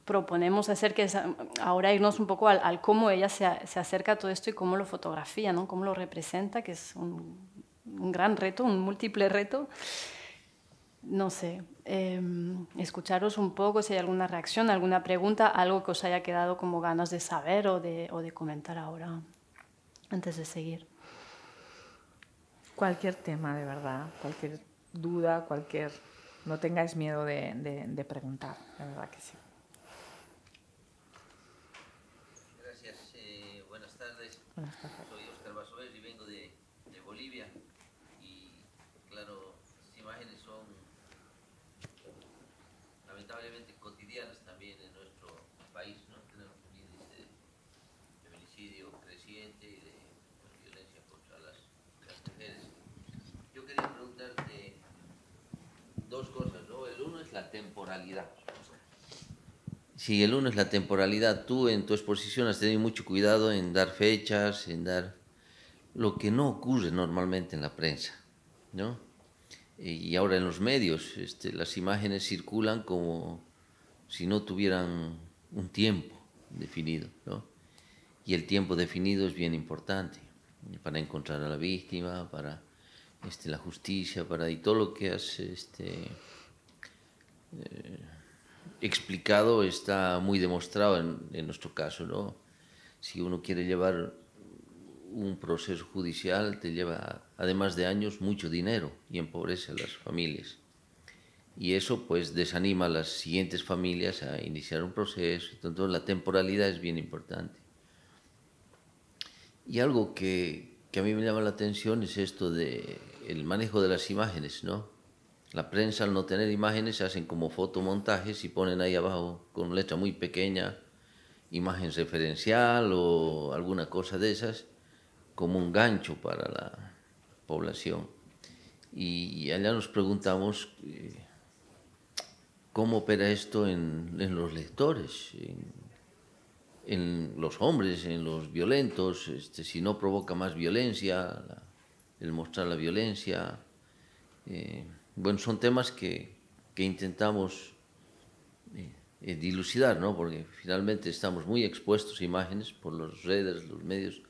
A: proponemos hacer, que es um, ahora irnos un poco al, cómo ella se, acerca a todo esto y cómo lo fotografía, ¿no? cómo lo representa, que es un gran reto, un múltiple reto no sé, em, escucharos un poco si hay alguna reacción, alguna pregunta, algo que os haya quedado como ganas de saber o de,
B: comentar ahora, antes de seguir. Cualquier tema, de verdad, cualquier duda, cualquier... No tengáis miedo de, preguntar, de verdad que sí.
C: Gracias, eh, buenas tardes. Buenas tardes. Si el uno es la temporalidad. Tú en tu exposición has tenido mucho cuidado en dar fechas, en dar lo que no ocurre normalmente en la prensa, ¿no? Y ahora en los medios, este, las imágenes circulan como si no tuvieran un tiempo definido, ¿no? Y el tiempo definido es bien importante para encontrar a la víctima, para este, la justicia, para todo lo que has este, eh, explicado está muy demostrado en, nuestro caso, ¿no? Si uno quiere llevar un proceso judicial te lleva, además de años, mucho dinero y empobrece a las familias. Y eso pues desanima a las siguientes familias a iniciar un proceso. Entonces la temporalidad es bien importante. Y algo que, que a mí me llama la atención es esto de el manejo de las imágenes, ¿no? La prensa al no tener imágenes se hacen como fotomontajes y ponen ahí abajo con letra muy pequeña imagen referencial o alguna cosa de esas como un gancho para la población. Y allá nos preguntamos eh, cómo opera esto en, los lectores, en, los hombres, en los violentos, este, si no provoca más violencia, el mostrar la violencia. Eh, bueno, son temas que, intentamos eh, eh, dilucidar, ¿no? Porque finalmente estamos muy expuestos a imágenes por los redes, los medios,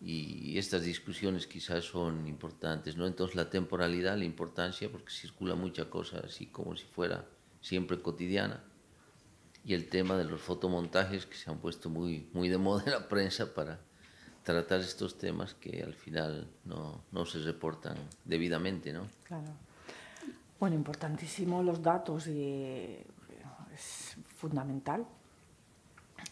C: y estas discusiones quizás son importantes, ¿no? Entonces la temporalidad, la importancia, porque circula mucha cosa así como si fuera siempre cotidiana y el tema de los fotomontajes que se han puesto muy, muy de moda en la prensa para tratar estos temas que al final no, no se reportan debidamente, ¿no?
B: Claro. Bueno, importantísimo los datos y es fundamental.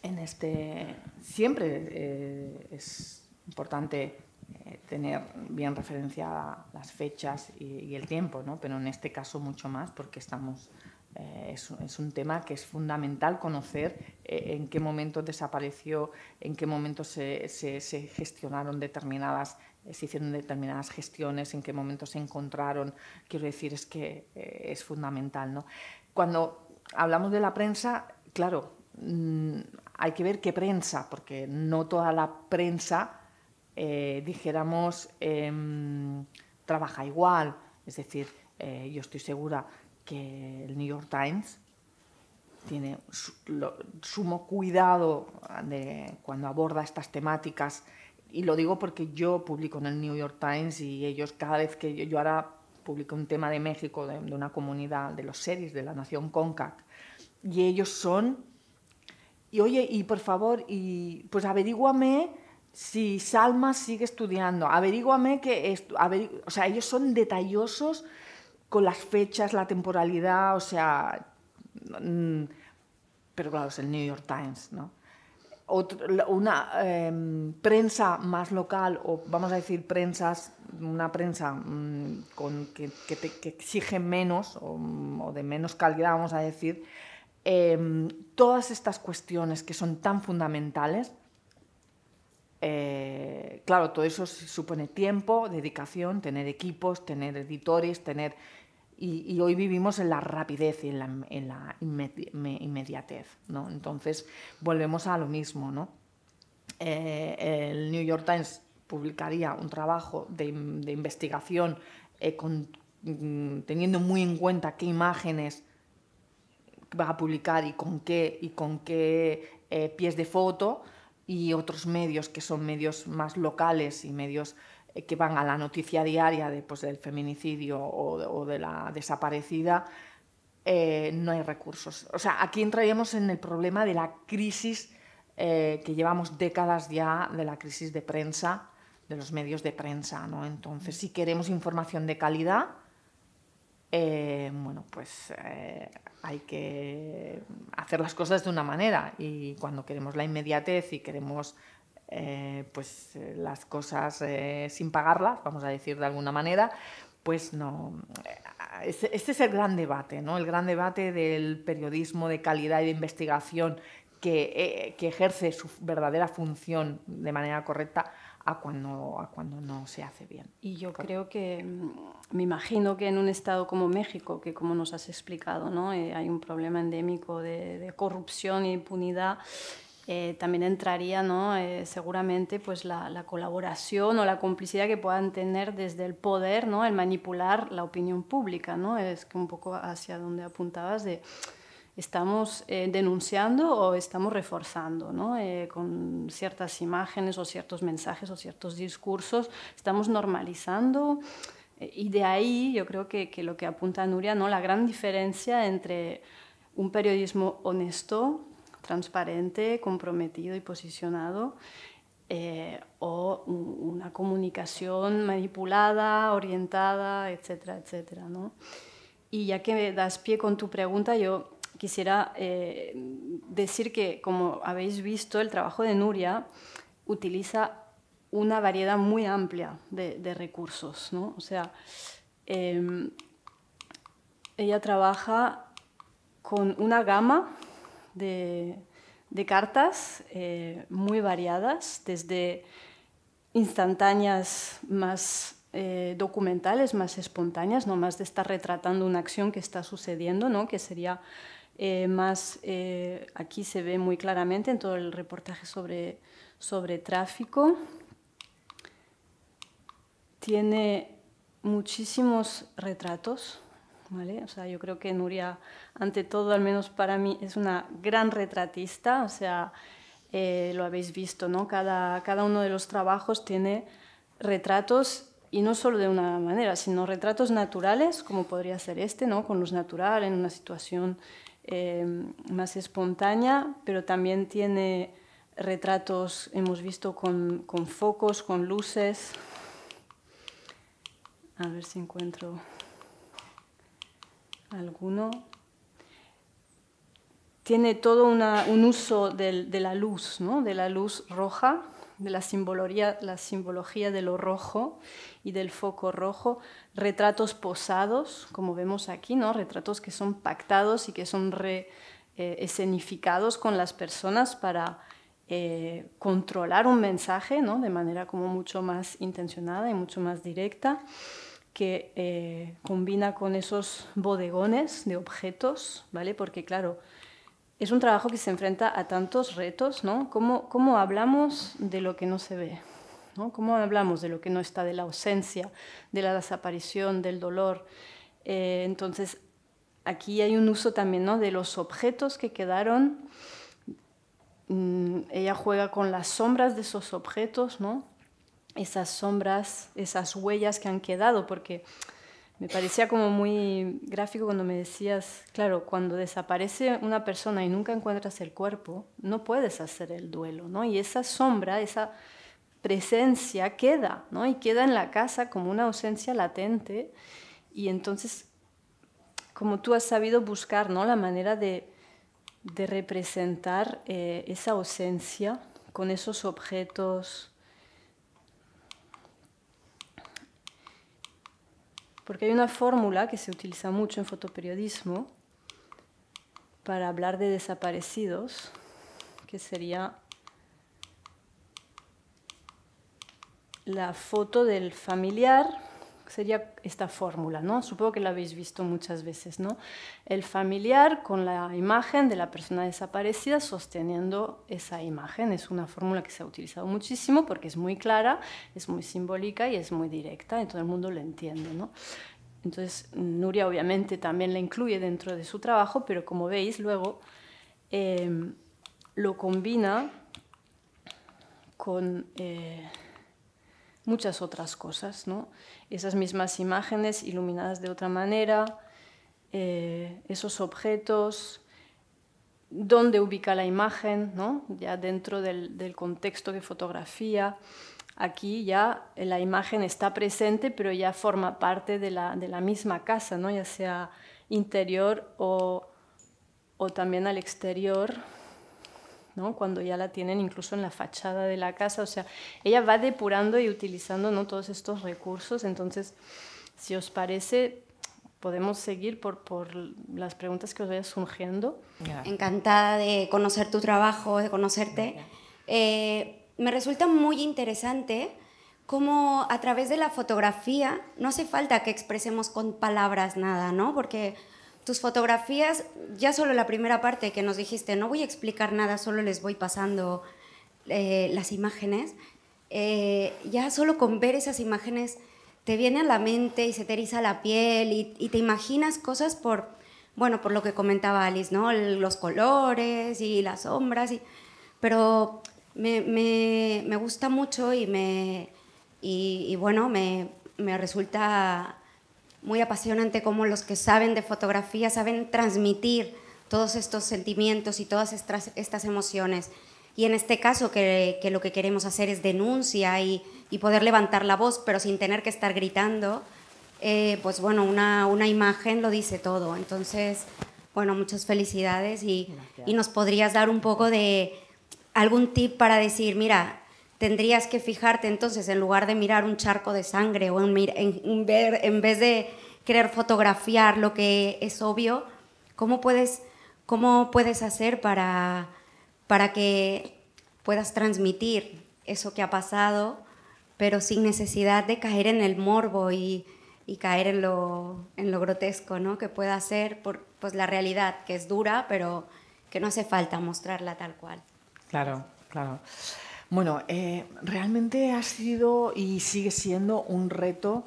B: En este siempre eh, es importante eh, tener bien referenciadas las fechas y, el tiempo, ¿no? pero en este caso mucho más porque estamos eh, es, un tema que es fundamental conocer en qué momento desapareció, en qué momento se, se gestionaron determinadas eh, se hicieron determinadas gestiones, en qué momento se encontraron. Quiero decir, es que eh, es fundamental. Cuando hablamos de la prensa, claro, mm, hay que ver qué prensa, porque no toda la prensa, eh, dijéramos, em, trabaja igual. Es decir, yo estoy segura que el New York Times tiene sumo cuidado cuando aborda estas temáticas y lo digo porque yo publico en el New York Times y ellos cada vez que yo, ahora publico un tema de México, de, una comunidad de los series, de la nación CONCAC, y ellos son, y oye, y por favor, y pues averíguame si Salma sigue estudiando, averíguame que, o sea, ellos son detallosos con las fechas, la temporalidad, o sea, mm, pero claro, es el New York Times, ¿no? una em, prensa más local o vamos a decir prensas, una prensa mm, con, que, exige menos o, de menos calidad, vamos a decir, em, todas estas cuestiones que son tan fundamentales, eh, claro, todo eso supone tiempo, dedicación, tener equipos, tener editores, tener y, hoy vivimos en la rapidez y en la, inmediatez, ¿no? Entonces, volvemos a lo mismo, ¿no? Eh, el New York Times publicaría un trabajo de, investigación eh, mm, teniendo muy en cuenta qué imágenes va a publicar y con qué, y con qué eh, pies de foto, y otros medios que son medios más locales y medios eh, que van a la noticia diaria de, pues, del feminicidio o de, la desaparecida, eh, no hay recursos. O sea, aquí entraríamos en el problema de la crisis eh, que llevamos décadas ya, de la crisis de prensa, de los medios de prensa. Entonces, si queremos información de calidad, bueno, pues hay que hacer las cosas de una manera. Y cuando queremos la inmediatez y queremos eh, pues eh, las cosas eh, sin pagarlas, vamos a decir de alguna manera, pues no. Este, es el gran debate, ¿no? El gran debate del periodismo de calidad y de investigación que, ejerce su verdadera función de manera correcta a cuando, a cuando no se hace bien.
A: Y yo creo que, mm, me imagino que en un estado como México, que como nos has explicado, ¿no? hay un problema endémico de, corrupción e impunidad, eh, también entraría ¿no? Eh, seguramente pues la, colaboración o la complicidad que puedan tener desde el poder, ¿no? el manipular la opinión pública. ¿no? Es que un poco hacia donde apuntabas de estamos eh, denunciando o estamos reforzando ¿no? con ciertas imágenes o ciertos mensajes o ciertos discursos, estamos normalizando. Y de ahí yo creo que, lo que apunta Nuria, ¿no? la gran diferencia entre un periodismo honesto, transparente, comprometido y posicionado, eh, o una comunicación manipulada, orientada, etcétera, etcétera. ¿no? Y ya que me das pie con tu pregunta, yo quisiera eh, decir que, como habéis visto, el trabajo de Nuria utiliza una variedad muy amplia de, recursos. O sea, em, ella trabaja con una gama de, cartas eh, muy variadas, desde instantáneas más eh, documentales, más espontáneas, no más de estar retratando una acción que está sucediendo, que sería eh, más, aquí se ve muy claramente en todo el reportaje sobre tráfico. Tiene muchísimos retratos, o sea, yo creo que Nuria, ante todo, al menos para mí, es una gran retratista, o sea, eh, lo habéis visto, ¿no? Cada, cada uno de los trabajos tiene retratos y no solo de una manera, sino retratos naturales, como podría ser este, ¿no? con luz natural, en una situación eh, más espontánea, pero también tiene retratos, hemos visto, con, con focos, con luces. A ver si encuentro alguno. Tiene todo un uso de la luz, ¿no? de la luz roja, de la simbología, la simbología de lo rojo y del foco rojo, retratos posados, como vemos aquí, ¿no? retratos que son pactados y que son re, eh, escenificados con las personas para eh, controlar un mensaje ¿no? de manera como mucho más intencionada y mucho más directa que eh, combina con esos bodegones de objetos, ¿vale? Porque claro, es un trabajo que se enfrenta a tantos retos, ¿no? ¿Cómo, hablamos de lo que no se ve? ¿no? ¿Cómo hablamos de lo que no está, de la ausencia, de la desaparición, del dolor? Eh, entonces, aquí hay un uso también ¿no? de los objetos que quedaron. Mm, ella juega con las sombras de esos objetos, ¿no? esas sombras, esas huellas que han quedado, porque me parecía como muy gráfico cuando me decías, claro, cuando desaparece una persona y nunca encuentras el cuerpo, no puedes hacer el duelo, ¿no? Y esa sombra, esa presencia queda, ¿no? Y queda en la casa como una ausencia latente. Y entonces, como tú has sabido buscar, ¿no? La manera de, representar eh, esa ausencia con esos objetos, Porque hay una fórmula que se utiliza mucho en fotoperiodismo para hablar de desaparecidos, que sería la foto del familiar sería esta fórmula, ¿no? Supongo que la habéis visto muchas veces, ¿no? El familiar con la imagen de la persona desaparecida sosteniendo esa imagen. Es una fórmula que se ha utilizado muchísimo porque es muy clara, es muy simbólica y es muy directa y todo el mundo lo entiende, ¿no? Entonces, Nuria obviamente también la incluye dentro de su trabajo, pero como veis, luego eh, lo combina con... Eh, muchas otras cosas, ¿no? Esas mismas imágenes iluminadas de otra manera, eh, esos objetos, dónde ubica la imagen, ¿no? Ya dentro del, contexto de fotografía. Aquí ya la imagen está presente, pero ya forma parte de la, misma casa, ¿no? ya sea interior o también al exterior. ¿no? cuando ya la tienen incluso en la fachada de la casa. O sea, ella va depurando y utilizando ¿no? todos estos recursos. Entonces,
D: si os parece, podemos seguir por, por las preguntas que os vaya surgiendo. Encantada de conocer tu trabajo, de conocerte. Eh, me resulta muy interesante cómo a través de la fotografía no hace falta que expresemos con palabras nada, ¿no? Porque tus fotografías, ya solo la primera parte que nos dijiste, no voy a explicar nada, solo les voy pasando eh, las imágenes, eh, ya solo con ver esas imágenes te viene a la mente y se te eriza la piel y, te imaginas cosas por, bueno, por lo que comentaba Alice, ¿no? Los colores y las sombras, pero me, gusta mucho y me, bueno, me, me resulta muy apasionante cómo los que saben de fotografía saben transmitir todos estos sentimientos y todas estas, emociones. Y en este caso que, lo que queremos hacer es denuncia y, poder levantar la voz, pero sin tener que estar gritando, eh, pues bueno, una, imagen lo dice todo. Entonces, bueno, muchas felicidades y nos podrías dar un poco de algún tip para decir, mira, tendrías que fijarte entonces, en lugar de mirar un charco de sangre o en, ver, en vez de querer fotografiar lo que es obvio, ¿cómo puedes, cómo puedes hacer para, para que puedas transmitir eso que ha pasado, pero sin necesidad de caer en el morbo y, caer en lo, en lo grotesco, ¿no? Que pueda ser por, pues, la realidad, que es dura, pero que no hace falta mostrarla tal cual.
B: Claro, claro. Bueno, eh, realmente ha sido y sigue siendo un reto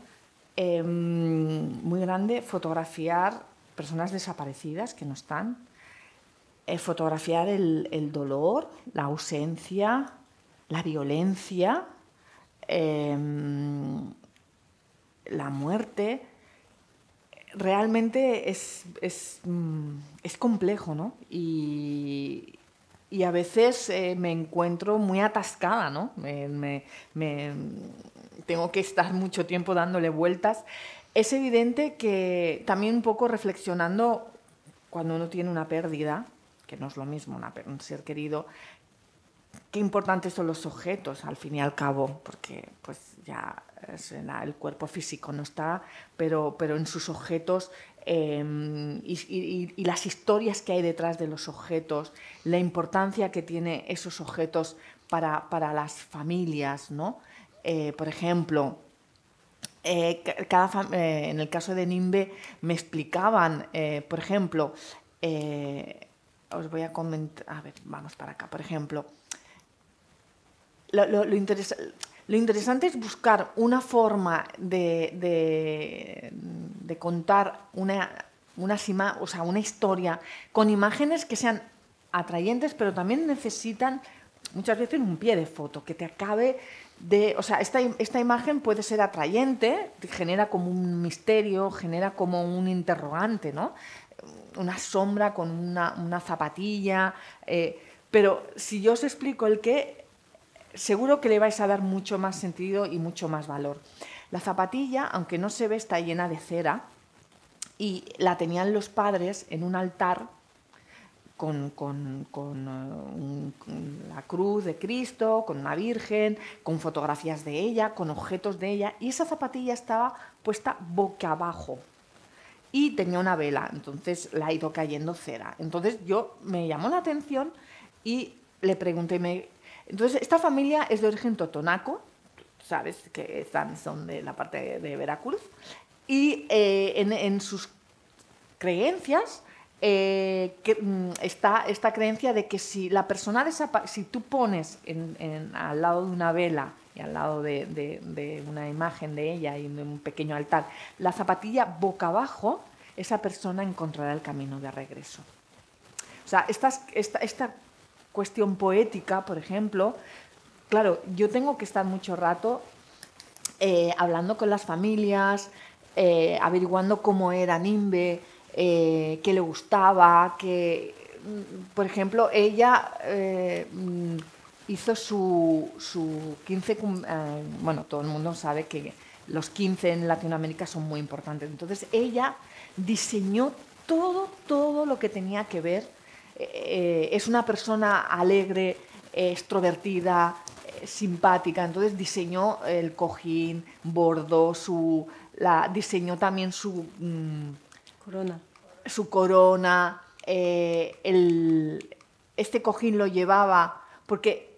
B: em, muy grande fotografiar personas desaparecidas que no están, eh, fotografiar el, dolor, la ausencia, la violencia, em, la muerte. Realmente es, mm, complejo, ¿no? Y, y a veces eh, me encuentro muy atascada, ¿no? Me, tengo que estar mucho tiempo dándole vueltas. Es evidente que también un poco reflexionando cuando uno tiene una pérdida, que no es lo mismo una, un ser querido, qué importantes son los objetos al fin y al cabo, porque pues ya eh, el cuerpo físico no está, pero, pero en sus objetos Em, y, las historias que hay detrás de los objetos, la importancia que tienen esos objetos para, para las familias, ¿no? Eh, por ejemplo, eh, eh, en el caso de Nimbe me explicaban, por ejemplo, os voy a comentar, a ver, vamos para acá, por ejemplo, lo, lo interesante lo interesante es buscar una forma de, contar una, una, historia con imágenes que sean atrayentes, pero también necesitan muchas veces un pie de foto, que te acabe de... O sea, esta, esta imagen puede ser atrayente, genera como un misterio, genera como un interrogante, ¿no? Una sombra con una, zapatilla, eh, pero si yo os explico el qué, seguro que le vais a dar mucho más sentido y mucho más valor. La zapatilla, aunque no se ve, está llena de cera y la tenían los padres en un altar eh, con, la cruz de Cristo, con una virgen, con fotografías de ella, con objetos de ella, y esa zapatilla estaba puesta boca abajo y tenía una vela, entonces la ha ido cayendo cera. Entonces yo me llamó la atención y le pregunté, entonces, esta familia es de origen totonaco, sabes que están, son de la parte de Veracruz, y eh, en, sus creencias eh, mm, está esta creencia de que si la persona si tú pones al lado de una vela y al lado de, una imagen de ella y de un pequeño altar la zapatilla boca abajo, esa persona encontrará el camino de regreso. O sea, esta, esta cuestión poética, por ejemplo, claro, yo tengo que estar mucho rato eh, hablando con las familias, eh, averiguando cómo era Nimbe, eh, qué le gustaba, que, mm, por ejemplo, ella hizo su, su 15, bueno, todo el mundo sabe que los 15 en Latinoamérica son muy importantes, entonces ella diseñó todo, todo lo que tenía que ver eh, es una persona alegre, extrovertida, eh, simpática. Entonces diseñó el cojín, bordó su, la, diseñó también su mm, corona, su corona. Eh, este cojín lo llevaba porque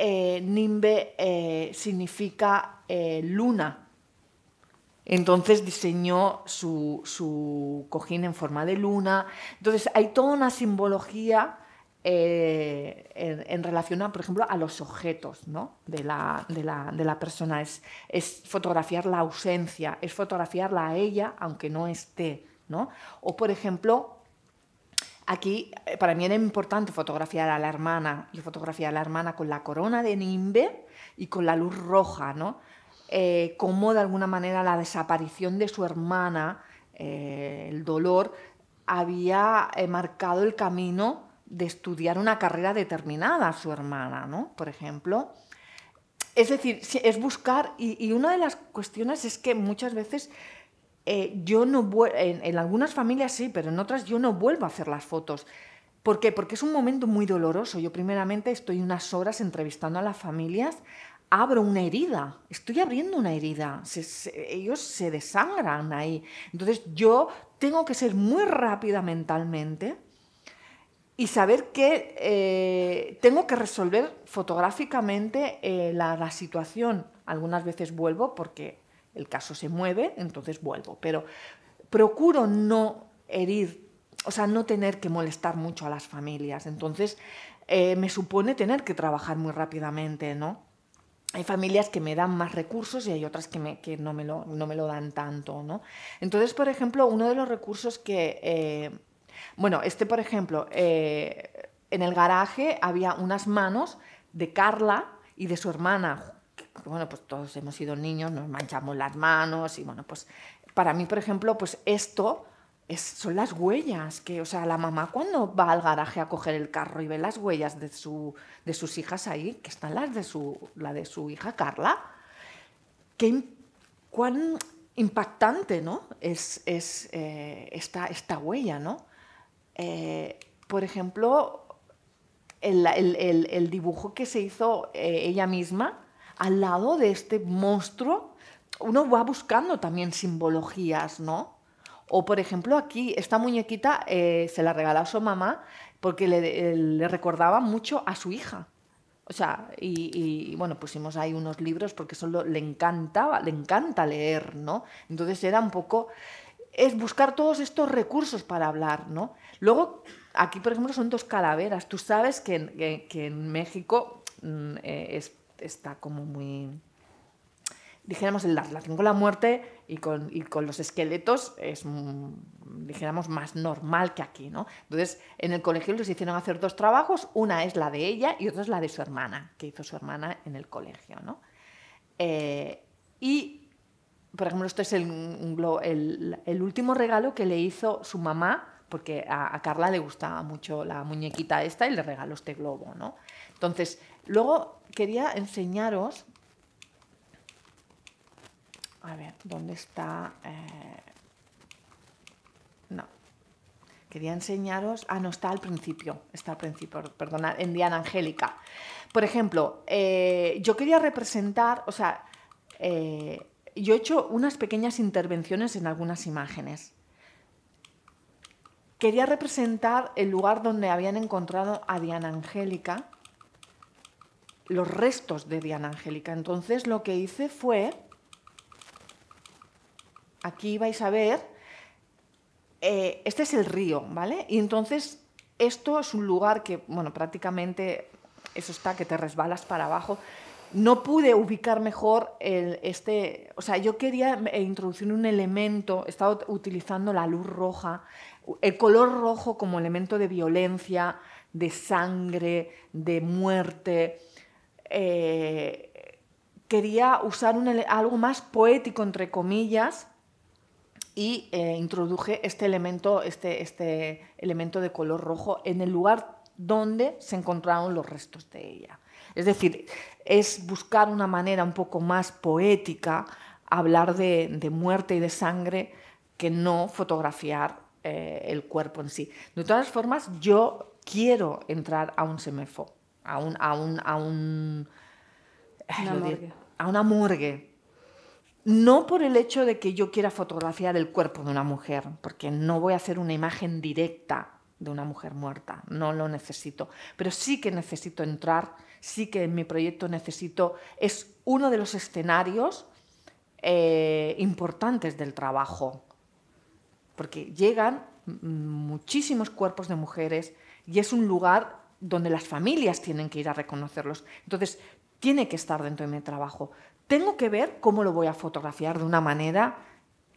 B: Nimbe significa luna. Entonces diseñó su, cojín en forma de luna. Entonces hay toda una simbología eh, en, relación, por ejemplo, a los objetos de, la, persona. Es, fotografiar la ausencia, es fotografiarla a ella, aunque no esté. O, por ejemplo, aquí eh, para mí era importante fotografiar a la hermana. Yo fotografié a la hermana con la corona de Nimbe y con la luz roja, ¿no? Eh, cómo de alguna manera la desaparición de su hermana, eh, el dolor, había eh, marcado el camino de estudiar una carrera determinada a su hermana, ¿no? Por ejemplo. Es decir, es buscar, y, una de las cuestiones es que muchas veces yo no en, en, algunas familias sí, pero en otras yo no vuelvo a hacer las fotos. ¿Por qué? Porque es un momento muy doloroso. Yo primeramente estoy unas horas entrevistando a las familias, abro una herida, estoy abriendo una herida, ellos se desangran ahí. Entonces yo tengo que ser muy rápida mentalmente y saber que eh, tengo que resolver fotográficamente eh, la, situación. Algunas veces vuelvo porque el caso se mueve, entonces vuelvo, pero procuro no herir, o sea, no tener que molestar mucho a las familias. Entonces eh, me supone tener que trabajar muy rápidamente, ¿no? hay familias que me dan más recursos y hay otras que, no, me lo, dan tanto. ¿no? Entonces, por ejemplo, uno de los recursos que... Eh, bueno, este, por ejemplo, eh, en el garaje había unas manos de Carla y de su hermana. Bueno, pues todos hemos sido niños, nos manchamos las manos y bueno, pues para mí, por ejemplo, pues esto son las huellas que, o sea, la mamá cuando va al garaje a coger el carro y ve las huellas de, sus hijas ahí, que están las de su, la de su hija Carla, qué, cuán impactante ¿no? es, eh, esta, huella, ¿no? Eh, por ejemplo, el, dibujo que se hizo eh, ella misma al lado de este monstruo, uno va buscando también simbologías, ¿no? O, por ejemplo, aquí, esta muñequita eh, se la regaló a su mamá porque le, recordaba mucho a su hija. O sea, y, bueno, pusimos ahí unos libros porque solo le encantaba, le encanta leer, ¿no? Entonces era un poco es buscar todos estos recursos para hablar, ¿no? Luego, aquí, por ejemplo, son dos calaveras. Tú sabes que, en, México mm, eh, está como muy dijéramos, la relación con la muerte y con, y con los esqueletos es, dijéramos, más normal que aquí, ¿no? Entonces, en el colegio les hicieron hacer dos trabajos, una es la de ella y otra es la de su hermana, que hizo su hermana en el colegio, ¿no? Eh, y, por ejemplo, esto es el, el, último regalo que le hizo su mamá, porque a, a Carla le gustaba mucho la muñequita esta y le regaló este globo, ¿no? Entonces, luego quería enseñaros a ver, ¿dónde está? Eh, no. Quería enseñaros. Ah, no, está al principio. Está al principio, Perdona. en Diana Angélica. Por ejemplo, eh, yo quería representar, o sea, eh, yo he hecho unas pequeñas intervenciones en algunas imágenes. Quería representar el lugar donde habían encontrado a Diana Angélica, los restos de Diana Angélica. Entonces lo que hice fue Aquí vais a ver, eh, este es el río, ¿vale? Y entonces esto es un lugar que, bueno, prácticamente eso está, que te resbalas para abajo. No pude ubicar mejor este, o sea, yo quería eh, introducir un elemento, estado utilizando la luz roja, el color rojo como elemento de violencia, de sangre, de muerte. Eh, quería usar algo más poético, entre comillas, y eh, introduje este elemento, este, este elemento de color rojo en el lugar donde se encontraron los restos de ella. Es decir, es buscar una manera un poco más poética, hablar de, muerte y de sangre, que no fotografiar eh, el cuerpo en sí. De todas formas, yo quiero entrar a un semefo, a un... A un, a un, una murgue, a una morgue no por el hecho de que yo quiera fotografiar el cuerpo de una mujer, porque no voy a hacer una imagen directa de una mujer muerta, no lo necesito, pero sí que necesito entrar, sí que en mi proyecto necesito, es uno de los escenarios eh, importantes del trabajo, porque llegan muchísimos cuerpos de mujeres y es un lugar donde las familias tienen que ir a reconocerlos. Entonces, tiene que estar dentro de mi trabajo, tengo que ver cómo lo voy a fotografiar de una manera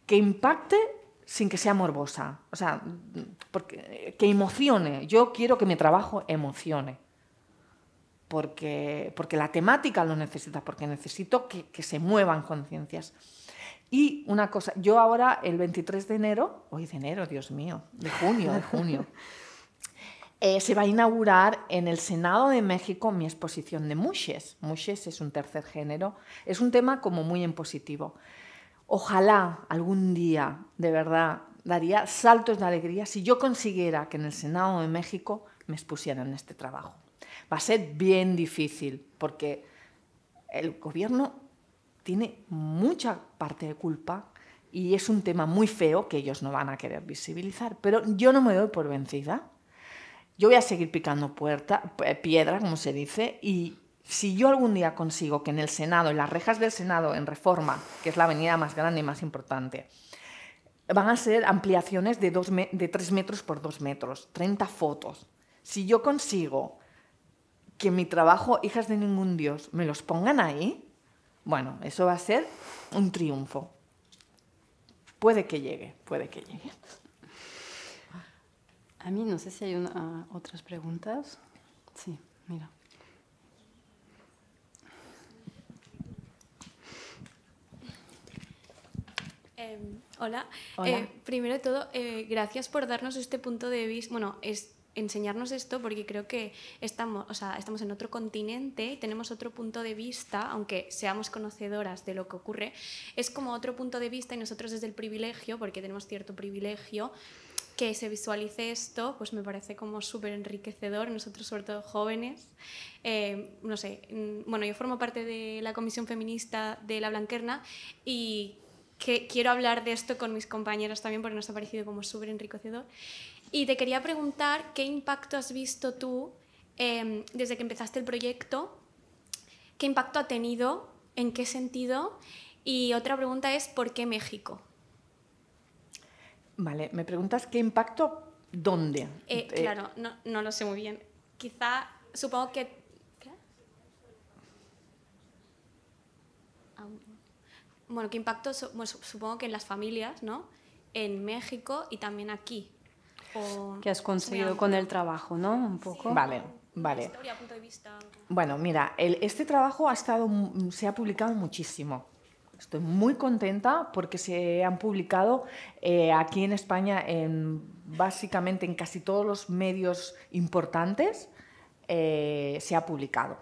B: que impacte sin que sea morbosa, o sea, que emocione. Yo quiero que mi trabajo emocione, porque, porque la temática lo necesita, porque necesito que se muevan conciencias. Y una cosa, yo ahora el 23 de enero, hoy de enero, Dios mío, de junio, de junio. Eh, se va a inaugurar en el Senado de México mi exposición de Mushes. Mushes es un tercer género. Es un tema como muy en positivo. Ojalá algún día, de verdad, daría saltos de alegría si yo consiguiera que en el Senado de México me expusieran este trabajo. Va a ser bien difícil porque el gobierno tiene mucha parte de culpa y es un tema muy feo que ellos no van a querer visibilizar. Pero yo no me doy por vencida. Yo voy a seguir picando puerta, eh, piedra, como se dice, y si yo algún día consigo que en el Senado, en las rejas del Senado, en Reforma, que es la avenida más grande y más importante, van a ser ampliaciones de, dos de 3 metros por 2 metros, 30 fotos. Si yo consigo que mi trabajo, hijas de ningún dios, me los pongan ahí, bueno, eso va a ser un triunfo. Puede que
A: llegue, puede que llegue. A mí no sé si hay ah, otras preguntas. Sí, mira.
E: Em, hola. Eh, primero de todo, eh, gracias por darnos este punto de vista, bueno, es enseñarnos esto porque creo que estamos, estamos en otro continente y tenemos otro punto de vista, aunque seamos conocedoras de lo que ocurre, es como otro punto de vista y nosotros desde el privilegio, porque tenemos cierto privilegio, que se visualice esto, pues me parece como súper enriquecedor, nosotros sobre todo jóvenes. Eh, no sé, mm, bueno, yo formo parte de la Comisión Feminista de La Blanquerna y quiero hablar de esto con mis compañeras también porque nos ha parecido como súper enriquecedor. Y te quería preguntar qué impacto has visto tú em, desde que empezaste el proyecto, qué impacto ha tenido, en qué sentido. Y otra pregunta es, ¿por qué México?
B: Vale, me preguntas qué impacto, ¿dónde? Eh, eh, claro,
E: no, no, lo sé muy bien. Quizá, supongo que... Ah, bueno, qué impacto, supongo que en las familias, ¿no? En México y también aquí. que has conseguido con el
B: trabajo, ¿no? Un poco. Vale. Vale. Bueno, mira, este trabajo ha estado, se ha publicado muchísimo. Estoy muy contenta porque se han publicado eh, aquí en España, básicamente en casi todos los medios importantes, eh, se ha publicado.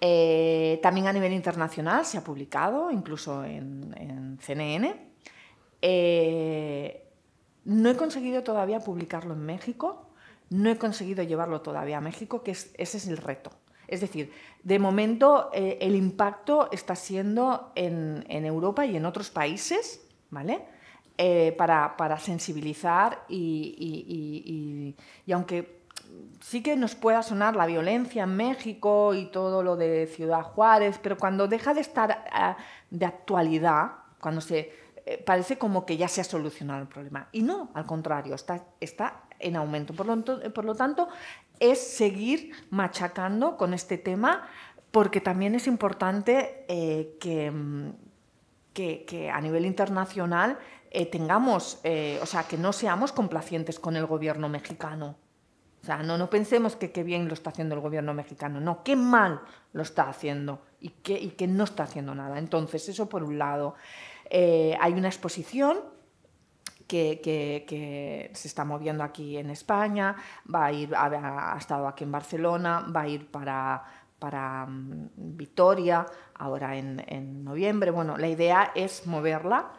B: Eh, también a nivel internacional se ha publicado, incluso en, CNN. no he conseguido todavía publicarlo en México, no he conseguido llevarlo todavía a México, que ese es el reto. Es decir, de momento eh, el impacto está siendo en, Europa y en otros países, ¿vale? Eh, para, sensibilizar y, aunque sí que nos pueda sonar la violencia en México y todo lo de Ciudad Juárez, pero cuando deja de estar ah, de actualidad, cuando se eh, parece como que ya se ha solucionado el problema. Y no, al contrario, está, en aumento. por lo tanto, es seguir machacando con este tema porque también es importante eh, mm, que, que, a nivel internacional eh, tengamos, eh, o sea, que no seamos complacientes con el gobierno mexicano. O sea, no, no pensemos que qué bien lo está haciendo el gobierno mexicano, no, qué mal lo está haciendo y y que no está haciendo nada. Entonces, eso por un lado. hay una exposición que, se está moviendo aquí en España, va a ir, ha, estado aquí en Barcelona, va a ir para, mm, Vitoria ahora en, noviembre. Bueno, la idea es moverla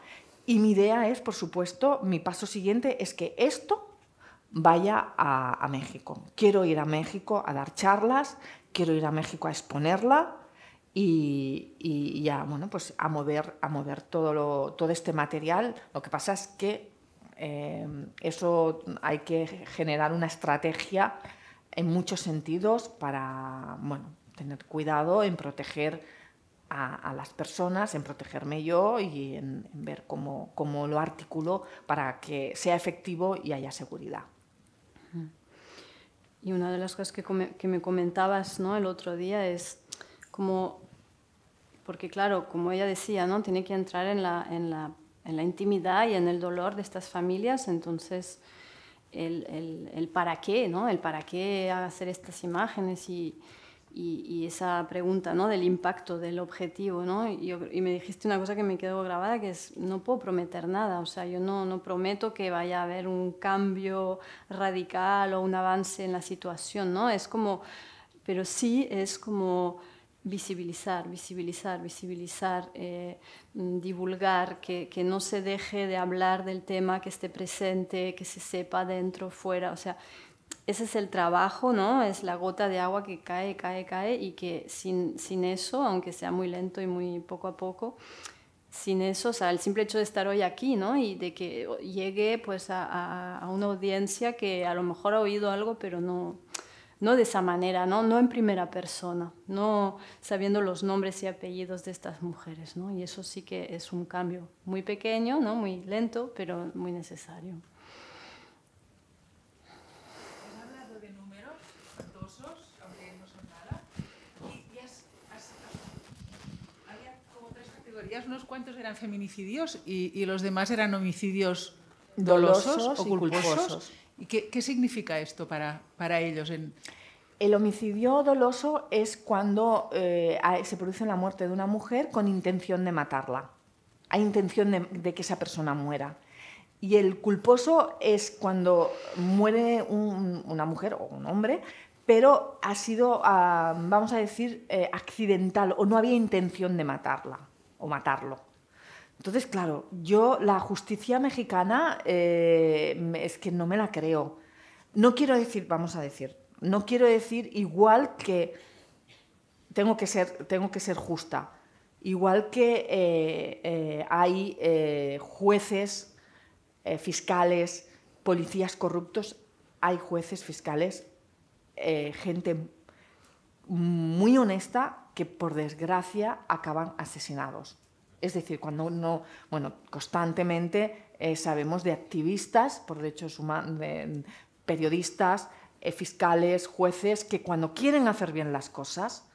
B: y mi idea es, por supuesto, mi paso siguiente es que esto vaya a, México. Quiero ir a México a dar charlas, quiero ir a México a exponerla, y, ya bueno pues a mover a mover todo todo este material lo que pasa es que Em, eso hay que generar una estrategia en muchos sentidos para bueno, tener cuidado en proteger a, las personas, en protegerme yo y en, ver cómo, cómo, lo articulo para que sea efectivo y haya seguridad.
A: Y una de las cosas que, que me comentabas ¿no? el otro día es como, porque claro, como ella decía, ¿no? tiene que entrar en la, en la en la intimidad y en el dolor de estas familias. Entonces, el, el, para qué, ¿no? El para qué hacer estas imágenes y, y, esa pregunta, ¿no? Del impacto, del objetivo, ¿no? Y, y, me dijiste una cosa que me quedó grabada, que es, no puedo prometer nada, o sea, yo no, no prometo que vaya a haber un cambio radical o un avance en la situación, ¿no? Es como, pero sí es como visibilizar, visibilizar, visibilizar, eh, mm, divulgar, que, que, no se deje de hablar del tema, que esté presente, que se sepa dentro, fuera, o sea, ese es el trabajo, ¿no? Es la gota de agua que cae, cae, cae y que sin, sin eso, aunque sea muy lento y muy poco a poco, sin eso, o sea, el simple hecho de estar hoy aquí, ¿no? Y de que llegue pues a una audiencia que a lo mejor ha oído algo, pero no, no de esa manera, ¿no? en primera persona, no sabiendo los nombres y apellidos de estas mujeres. Y eso sí que es un cambio muy pequeño, ¿no? muy lento, pero muy necesario.
B: de como tres categorías, unos cuantos eran feminicidios y, los demás eran homicidios dolosos, o culposos. ¿Y qué, significa esto para, ellos? El homicidio doloso es cuando eh, se produce la muerte de una mujer con intención de matarla. Hay intención de, que esa persona muera. Y el culposo es cuando muere una mujer o un hombre, pero ha sido, ah, vamos a decir, eh, accidental o no había intención de matarla o matarlo. Entonces, claro, yo la justicia mexicana eh, es que no me la creo. No quiero decir, vamos a decir, no quiero decir igual que tengo que ser, tengo que ser justa, igual que eh, eh, hay jueces, fiscales, policías corruptos, hay jueces, fiscales, gente muy honesta que por desgracia acaban asesinados. Es decir, cuando uno, bueno, constantemente eh, sabemos de activistas por derechos humanos, de periodistas, eh, fiscales, jueces, que cuando quieren hacer bien las cosas,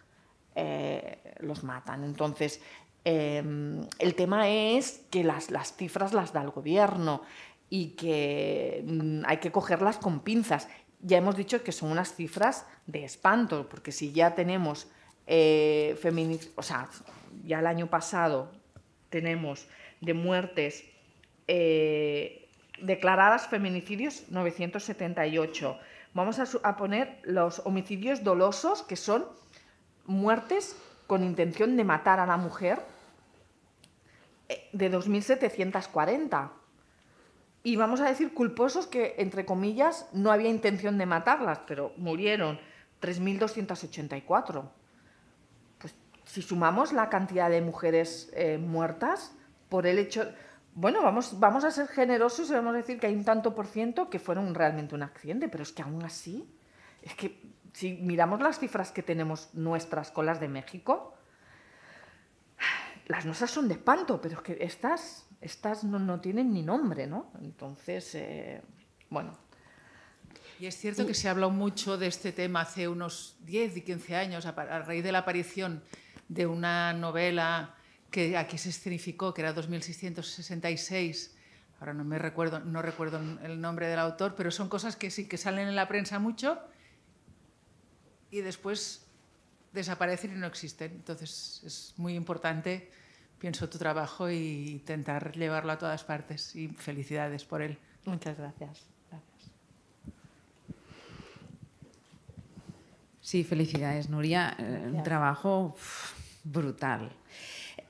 B: eh, los matan. Entonces, em, el tema es que las, cifras las da el gobierno y que mm, hay que cogerlas con pinzas. Ya hemos dicho que son unas cifras de espanto, porque si ya tenemos eh, o sea, ya el año pasado tenemos de muertes eh, declaradas feminicidios 978. Vamos a, a poner los homicidios dolosos, que son muertes con intención de matar a la mujer, eh, de 2.740. Y vamos a decir culposos que, entre comillas, no había intención de matarlas, pero murieron 3.284 si sumamos la cantidad de mujeres eh, muertas por el hecho... Bueno, vamos, vamos a ser generosos y vamos a decir que hay un tanto por ciento que fueron realmente un accidente, pero es que aún así, es que si miramos las cifras que tenemos nuestras con las de México, las nuestras son de espanto, pero es que estas, estas no, tienen ni nombre, ¿no? Entonces, eh, bueno. Y es cierto que se habló mucho de este tema hace unos 10 y 15 años, a raíz de la aparición de una novela que aquí se escenificó, que era 2666. Ahora no me recuerdo, no recuerdo el nombre del autor, pero son cosas que sí que salen en la prensa mucho y después desaparecen y no existen. Entonces es muy importante, pienso, tu trabajo y intentar llevarlo a todas partes. Y felicidades por él. Muchas gracias.
F: Sí, felicidades, Nuria. Eh, un trabajo brutal.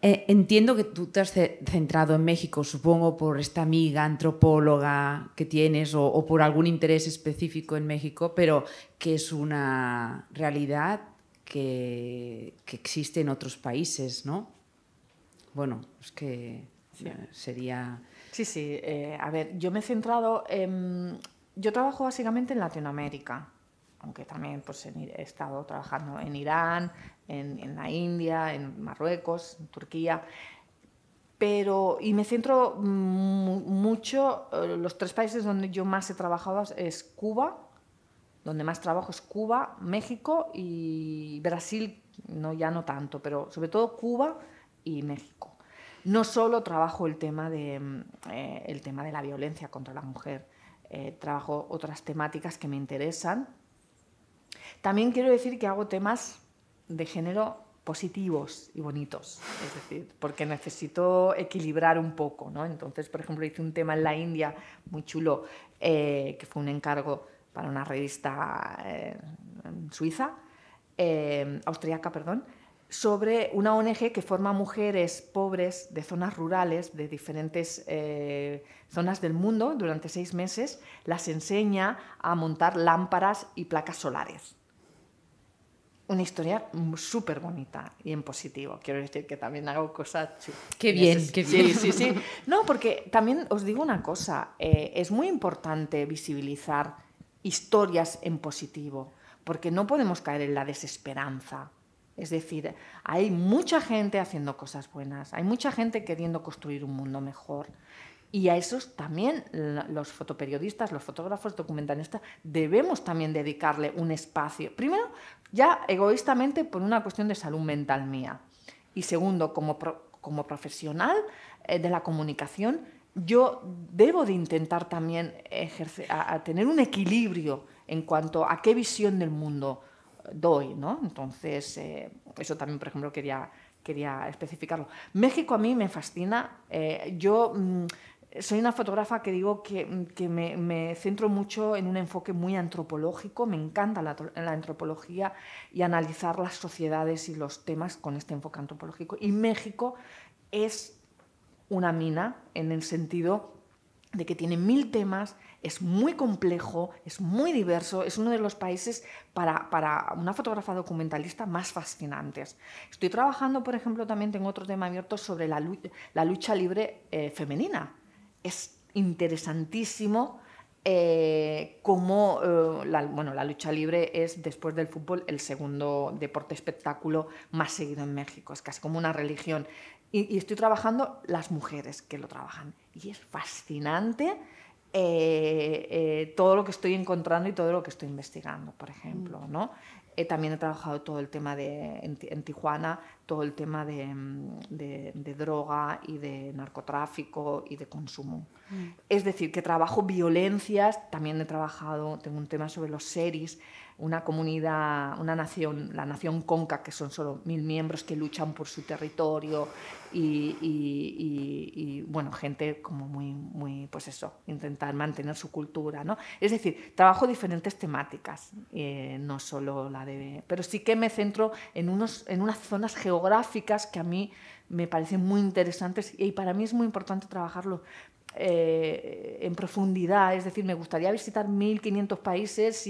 F: Eh, entiendo que tú te has centrado en México, supongo, por esta amiga antropóloga que tienes o, por algún interés específico en México, pero que es una realidad que, existe en otros países, ¿no? Bueno, es que eh, sería...
B: Sí, sí. a ver, yo me he centrado... En... Yo trabajo básicamente en Latinoamérica aunque también pues, he estado trabajando en Irán, en, la India, en Marruecos, en Turquía. Pero, y me centro mucho, eh, los tres países donde yo más he trabajado es Cuba, donde más trabajo es Cuba, México y Brasil, no, ya no tanto, pero sobre todo Cuba y México. No solo trabajo el tema de, eh, el tema de la violencia contra la mujer, eh, trabajo otras temáticas que me interesan también quiero decir que hago temas de género positivos y bonitos, es decir, porque necesito equilibrar un poco, ¿no? Entonces, por ejemplo, hice un tema en la India muy chulo, eh, que fue un encargo para una revista eh, suiza, eh, austriaca, perdón, sobre una ONG que forma mujeres pobres de zonas rurales, de diferentes eh, zonas del mundo, durante seis meses, las enseña a montar lámparas y placas solares una historia súper bonita y en positivo. Quiero decir que también hago cosas... Qué bien, bien. Sí, sí, sí. No, porque también os digo una cosa, eh, es muy importante visibilizar historias en positivo, porque no podemos caer en la desesperanza. Es decir, hay mucha gente haciendo cosas buenas, hay mucha gente queriendo construir un mundo mejor. Y a esos también los fotoperiodistas, los fotógrafos documentalistas, debemos también dedicarle un espacio. Primero, ya egoístamente por una cuestión de salud mental mía. Y segundo, como, como profesional eh, de la comunicación, yo debo de intentar también ejercer, a, tener un equilibrio en cuanto a qué visión del mundo eh, doy, ¿no? Entonces, eh, eso también, por ejemplo, quería, quería especificarlo. México a mí me fascina. yo... Mm, soy una fotógrafa que digo que, me, centro mucho en un enfoque muy antropológico, me encanta la, antropología y analizar las sociedades y los temas con este enfoque antropológico. Y México es una mina en el sentido de que tiene mil temas, es muy complejo, es muy diverso, es uno de los países para, una fotógrafa documentalista más fascinantes. Estoy trabajando, por ejemplo, también en otro tema abierto sobre la, lucha libre eh, femenina es interesantísimo eh, cómo eh, la, bueno, la lucha libre es, después del fútbol, el segundo deporte espectáculo más seguido en México. Es casi como una religión. Y, estoy trabajando las mujeres que lo trabajan. Y es fascinante eh, todo lo que estoy encontrando y todo lo que estoy investigando, por ejemplo. Mm. ¿no? Eh, también he trabajado todo el tema de, en, Tijuana, todo el tema mm, de, droga y de narcotráfico y de consumo. Mm. Es decir, que trabajo violencias, también he trabajado, tengo un tema sobre los series, una comunidad, una nación, la nación Conca, que son solo mil miembros que luchan por su territorio y, bueno, gente como muy, muy, pues eso, intentar mantener su cultura, ¿no? Es decir, trabajo diferentes temáticas, eh, no solo la de... Pero sí que me centro en, unos, en unas zonas geográficas que a mí me parecen muy interesantes y para mí es muy importante trabajarlo eh, en profundidad. Es decir, me gustaría visitar 1.500 países,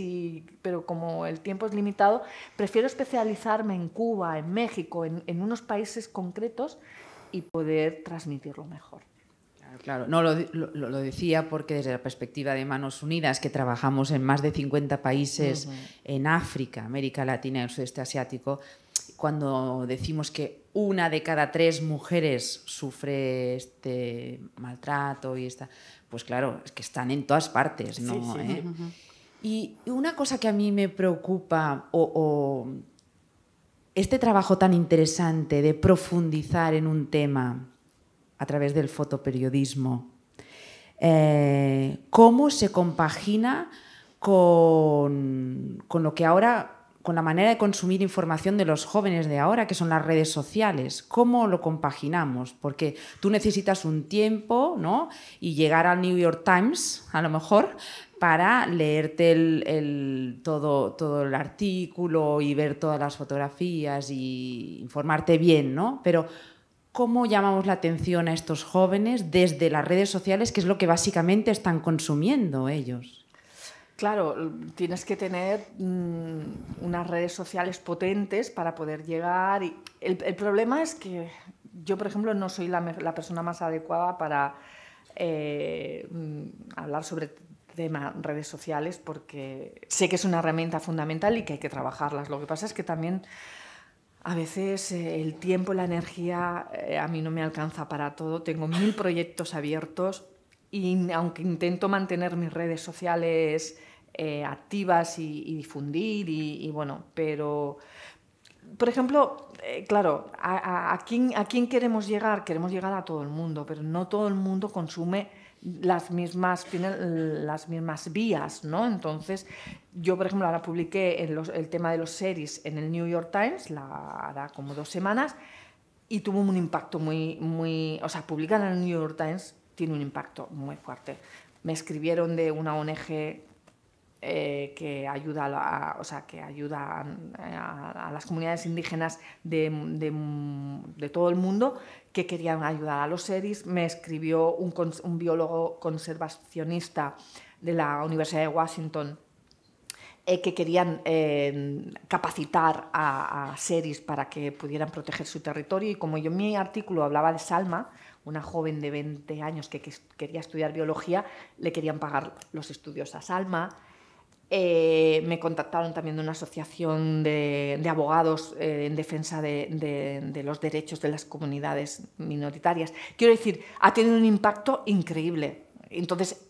B: pero como el tiempo es limitado, prefiero especializarme en Cuba, en México, en, unos países concretos y poder transmitirlo mejor.
F: Claro, no lo, decía porque desde la perspectiva de Manos Unidas, que trabajamos en más de 50 países en África, América Latina y el sudeste asiático, cuando decimos que una de cada tres mujeres sufre este maltrato y esta, pues claro, es que están en todas partes, ¿Eh? Y una cosa que a mí me preocupa o, este trabajo tan interesante de profundizar en un tema a través del fotoperiodismo, eh, ¿cómo se compagina con, con, lo que ahora con la manera de consumir información de los jóvenes de ahora, que son las redes sociales. ¿Cómo lo compaginamos? Porque tú necesitas un tiempo, ¿no? Y llegar al New York Times, a lo mejor, para leerte todo, todo el artículo y ver todas las fotografías y informarte bien, ¿no? Pero ¿cómo llamamos la atención a estos jóvenes desde las redes sociales, que es lo que básicamente están consumiendo ellos?
B: Claro, tienes que tener mm, unas redes sociales potentes para poder llegar. el, problema es que yo, por ejemplo, no soy la, persona más adecuada para eh, mm, hablar sobre tema redes sociales porque sé que es una herramienta fundamental y que hay que trabajarlas. Lo que pasa es que también a veces eh, el tiempo, y la energía, eh, a mí no me alcanza para todo. Tengo mil proyectos abiertos y aunque intento mantener mis redes sociales eh, activas y, difundir, y, bueno, pero. Por ejemplo, eh, claro, a, quién, queremos llegar? Queremos llegar a todo el mundo, pero no todo el mundo consume las mismas, las mismas vías, ¿no? Entonces, yo, por ejemplo, ahora publiqué el tema de los series en el New York Times, la, como dos semanas, y tuvo un impacto muy, muy, o sea, publicar en el New York Times tiene un impacto muy fuerte. Me escribieron de una ONG eh, que ayuda, a, o que ayuda a, las comunidades indígenas de, todo el mundo que querían ayudar a los seris. Me escribió un, biólogo conservacionista de la Universidad de Washington eh, que querían eh, capacitar a, a seris para que pudieran proteger su territorio. Y como yo en mi artículo hablaba de Salma, una joven de 20 años que, quería estudiar biología, le querían pagar los estudios a Salma. Eh, me contactaron también de una asociación de, abogados eh, en defensa de, los derechos de las comunidades minoritarias. Quiero decir, ha tenido un impacto increíble. Entonces,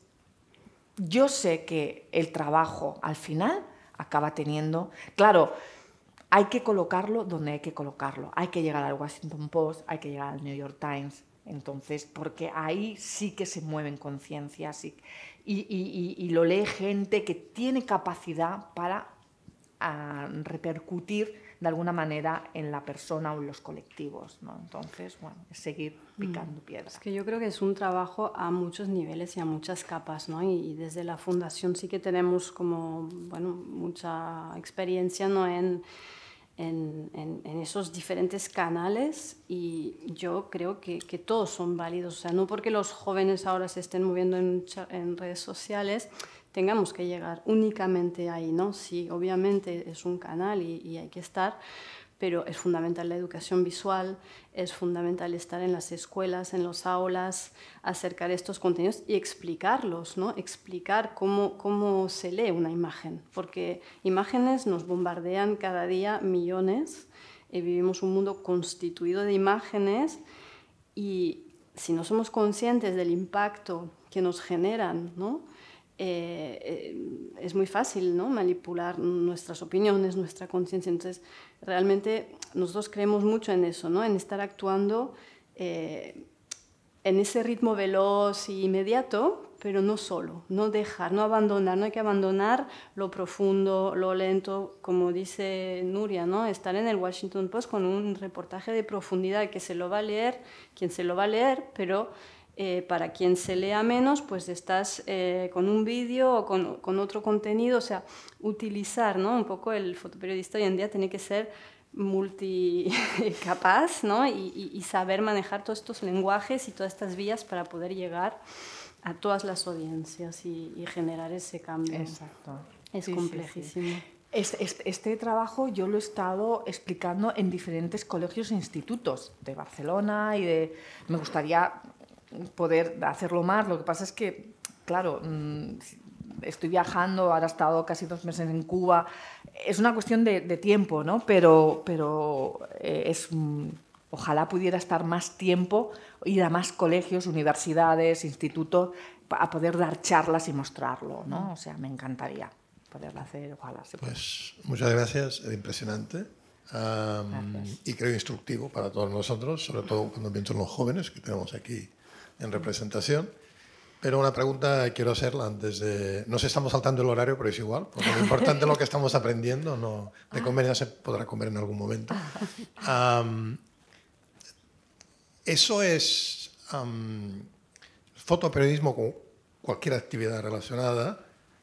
B: yo sé que el trabajo al final acaba teniendo, claro, hay que colocarlo donde hay que colocarlo. Hay que llegar al Washington Post, hay que llegar al New York Times, entonces, porque ahí sí que se mueven conciencias y, lo lee gente que tiene capacidad para ah, repercutir de alguna manera en la persona o en los colectivos. ¿no? Entonces, bueno, es seguir mm. picando piedras. Es que yo creo que es un trabajo a muchos niveles y a muchas
A: capas, ¿no? Y, y desde la fundación sí que tenemos como, bueno, mucha experiencia, ¿no? En, en, esos diferentes canales y yo creo que, todos son válidos. O sea, no porque los jóvenes ahora se estén moviendo en, redes sociales tengamos que llegar únicamente ahí, ¿no? Sí, obviamente es un canal y, y hay que estar, pero es fundamental la educación visual, es fundamental estar en las escuelas, en los aulas, acercar estos contenidos y explicarlos, ¿no? explicar cómo, se lee una imagen, porque imágenes nos bombardean cada día millones, y eh, vivimos un mundo constituido de imágenes y si no somos conscientes del impacto que nos generan, ¿no? Eh, es muy fácil ¿no? manipular nuestras opiniones, nuestra conciencia. Entonces, realmente nosotros creemos mucho en eso, ¿no? en estar actuando eh, en ese ritmo veloz e inmediato, pero no solo, no dejar, no abandonar, no hay que abandonar lo profundo, lo lento, como dice Nuria, ¿no? estar en el Washington Post con un reportaje de profundidad que se lo va a leer, quien se lo va a leer, pero... Eh, para quien se lea menos, pues estás eh, con un vídeo o con, otro contenido, o sea, utilizar, ¿no? Un poco el fotoperiodista hoy en día tiene que ser multicapaz, ¿no? Y, saber manejar todos estos lenguajes y todas estas vías para poder llegar a todas las audiencias
B: y, generar ese cambio. Exacto. Es complejísimo. Este, este, trabajo yo lo he estado explicando en diferentes colegios e institutos de Barcelona y de... Me gustaría poder hacerlo más. Lo que pasa es que, claro, mm, estoy viajando, ahora he estado casi dos meses en Cuba. Es una cuestión de, tiempo, ¿no? Pero, pero eh, es mm, ojalá pudiera estar más tiempo, ir a más colegios, universidades, institutos, a poder dar charlas y mostrarlo, ¿no? O sea, me encantaría poderlo hacer, ojalá. Pues
G: muchas gracias, es impresionante. y creo instructivo para todos nosotros, sobre todo cuando pienso los jóvenes que tenemos aquí en representación. Pero una pregunta quiero hacerla antes de... No Nos estamos saltando el horario, pero es igual, porque lo importante es lo que estamos aprendiendo, no, de comer ya se podrá comer en algún momento. eso es fotoperiodismo con cualquier actividad relacionada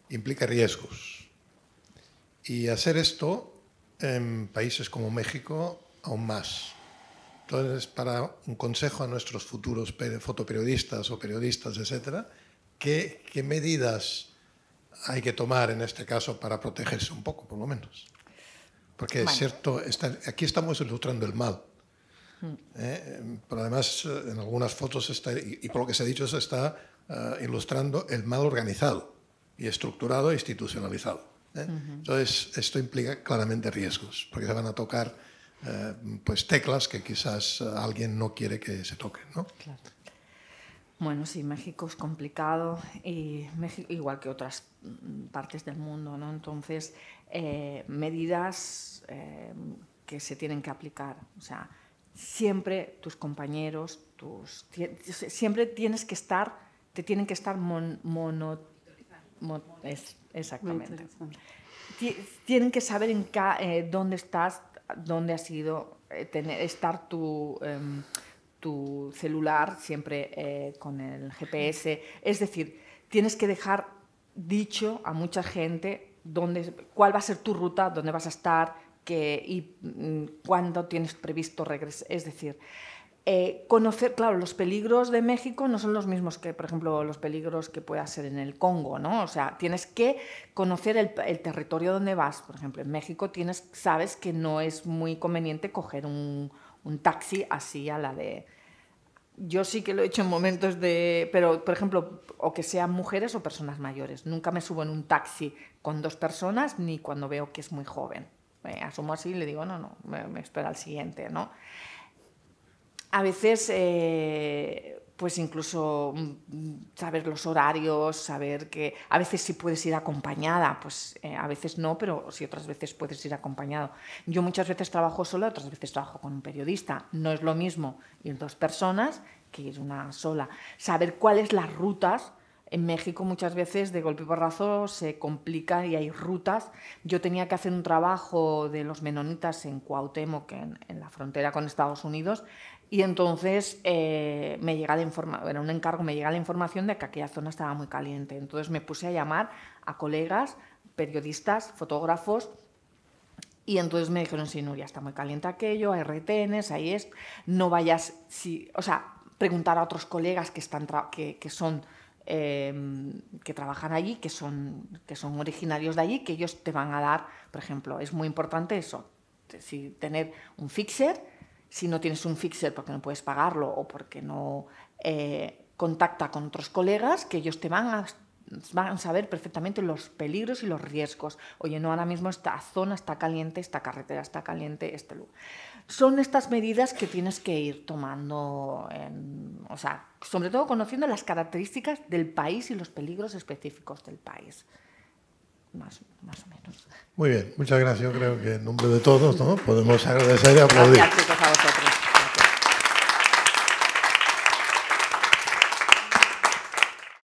G: implica riesgos. Y hacer esto en países como México aún más. Entonces, para un consejo a nuestros futuros fotoperiodistas o periodistas, etcétera, ¿qué, medidas hay que tomar en este caso para protegerse un poco, por lo menos? Porque es cierto, aquí estamos ilustrando el mal. Mm. ¿eh? Pero además, eh, en algunas fotos, está, y, por lo que se ha dicho, se está eh, ilustrando el mal organizado y estructurado e institucionalizado. Entonces, esto implica claramente riesgos, porque se van a tocar eh, pues teclas que quizás eh, alguien no quiere que se toquen.
B: ¿no? Claro. Bueno, sí, México es complicado, y México, igual que otras mm, partes del mundo, ¿no? Entonces, eh, medidas que se tienen que aplicar. O sea, siempre tus compañeros, tus, siempre tienes que estar, te tienen que estar mono, es, exactamente. Tienen que saber en dónde estás, dónde ha sido eh, estar tu, em, tu celular siempre eh, con el GPS. Es decir, tienes que dejar dicho a mucha gente cuál va a ser tu ruta, dónde vas a estar y mm, cuándo tienes previsto regresar. Es decir, eh, conocer, claro, los peligros de México no son los mismos que, por ejemplo, los peligros que pueda ser en el Congo, ¿no? O sea, tienes que conocer el, territorio donde vas. Por ejemplo, en México tienes, sabes que no es muy conveniente coger un, taxi así a la de... Yo sí que lo he hecho en momentos de... Pero, por ejemplo, o que sean mujeres o personas mayores. Nunca me subo en un taxi con dos personas ni cuando veo que es muy joven. Me asumo así y le digo, no, no, me, me espera el siguiente, ¿no? a veces, eh, pues incluso mm, saber los horarios, saber que a veces sí puedes ir acompañada, pues eh, a veces no, pero sí otras veces puedes ir acompañado. Yo muchas veces trabajo sola, otras veces trabajo con un periodista. No es lo mismo ir dos personas que ir una sola. Saber cuáles las rutas. En México muchas veces de golpe y porrazo se complica y hay rutas. Yo tenía que hacer un trabajo de los menonitas en Cuauhtémoc, en la frontera con Estados Unidos. Y entonces eh, me llega la información, era un encargo, me llega la información de que aquella zona estaba muy caliente. Entonces me puse a llamar a colegas, periodistas, fotógrafos, y entonces me dijeron, sí, Nuria, está muy caliente aquello, hay retenes, ahí es, no vayas, si, o sea, preguntar a otros colegas que, están que, que son... Em, que trabajan allí, que son, que son originarios de allí, que ellos te van a dar, por ejemplo, es muy importante eso, si tener un fixer, si no tienes un fixer porque no puedes pagarlo o porque no eh, contacta con otros colegas, que ellos te van a, van a saber perfectamente los peligros y los riesgos. Oye, no, ahora mismo esta zona está caliente, esta carretera está caliente, este lugar. Son estas medidas que tienes que ir tomando, o sea, sobre todo conociendo las características del país y los peligros específicos del país más, o menos.
G: Muy bien, muchas gracias. creo que en nombre de todos ¿no? podemos agradecer y aplaudir.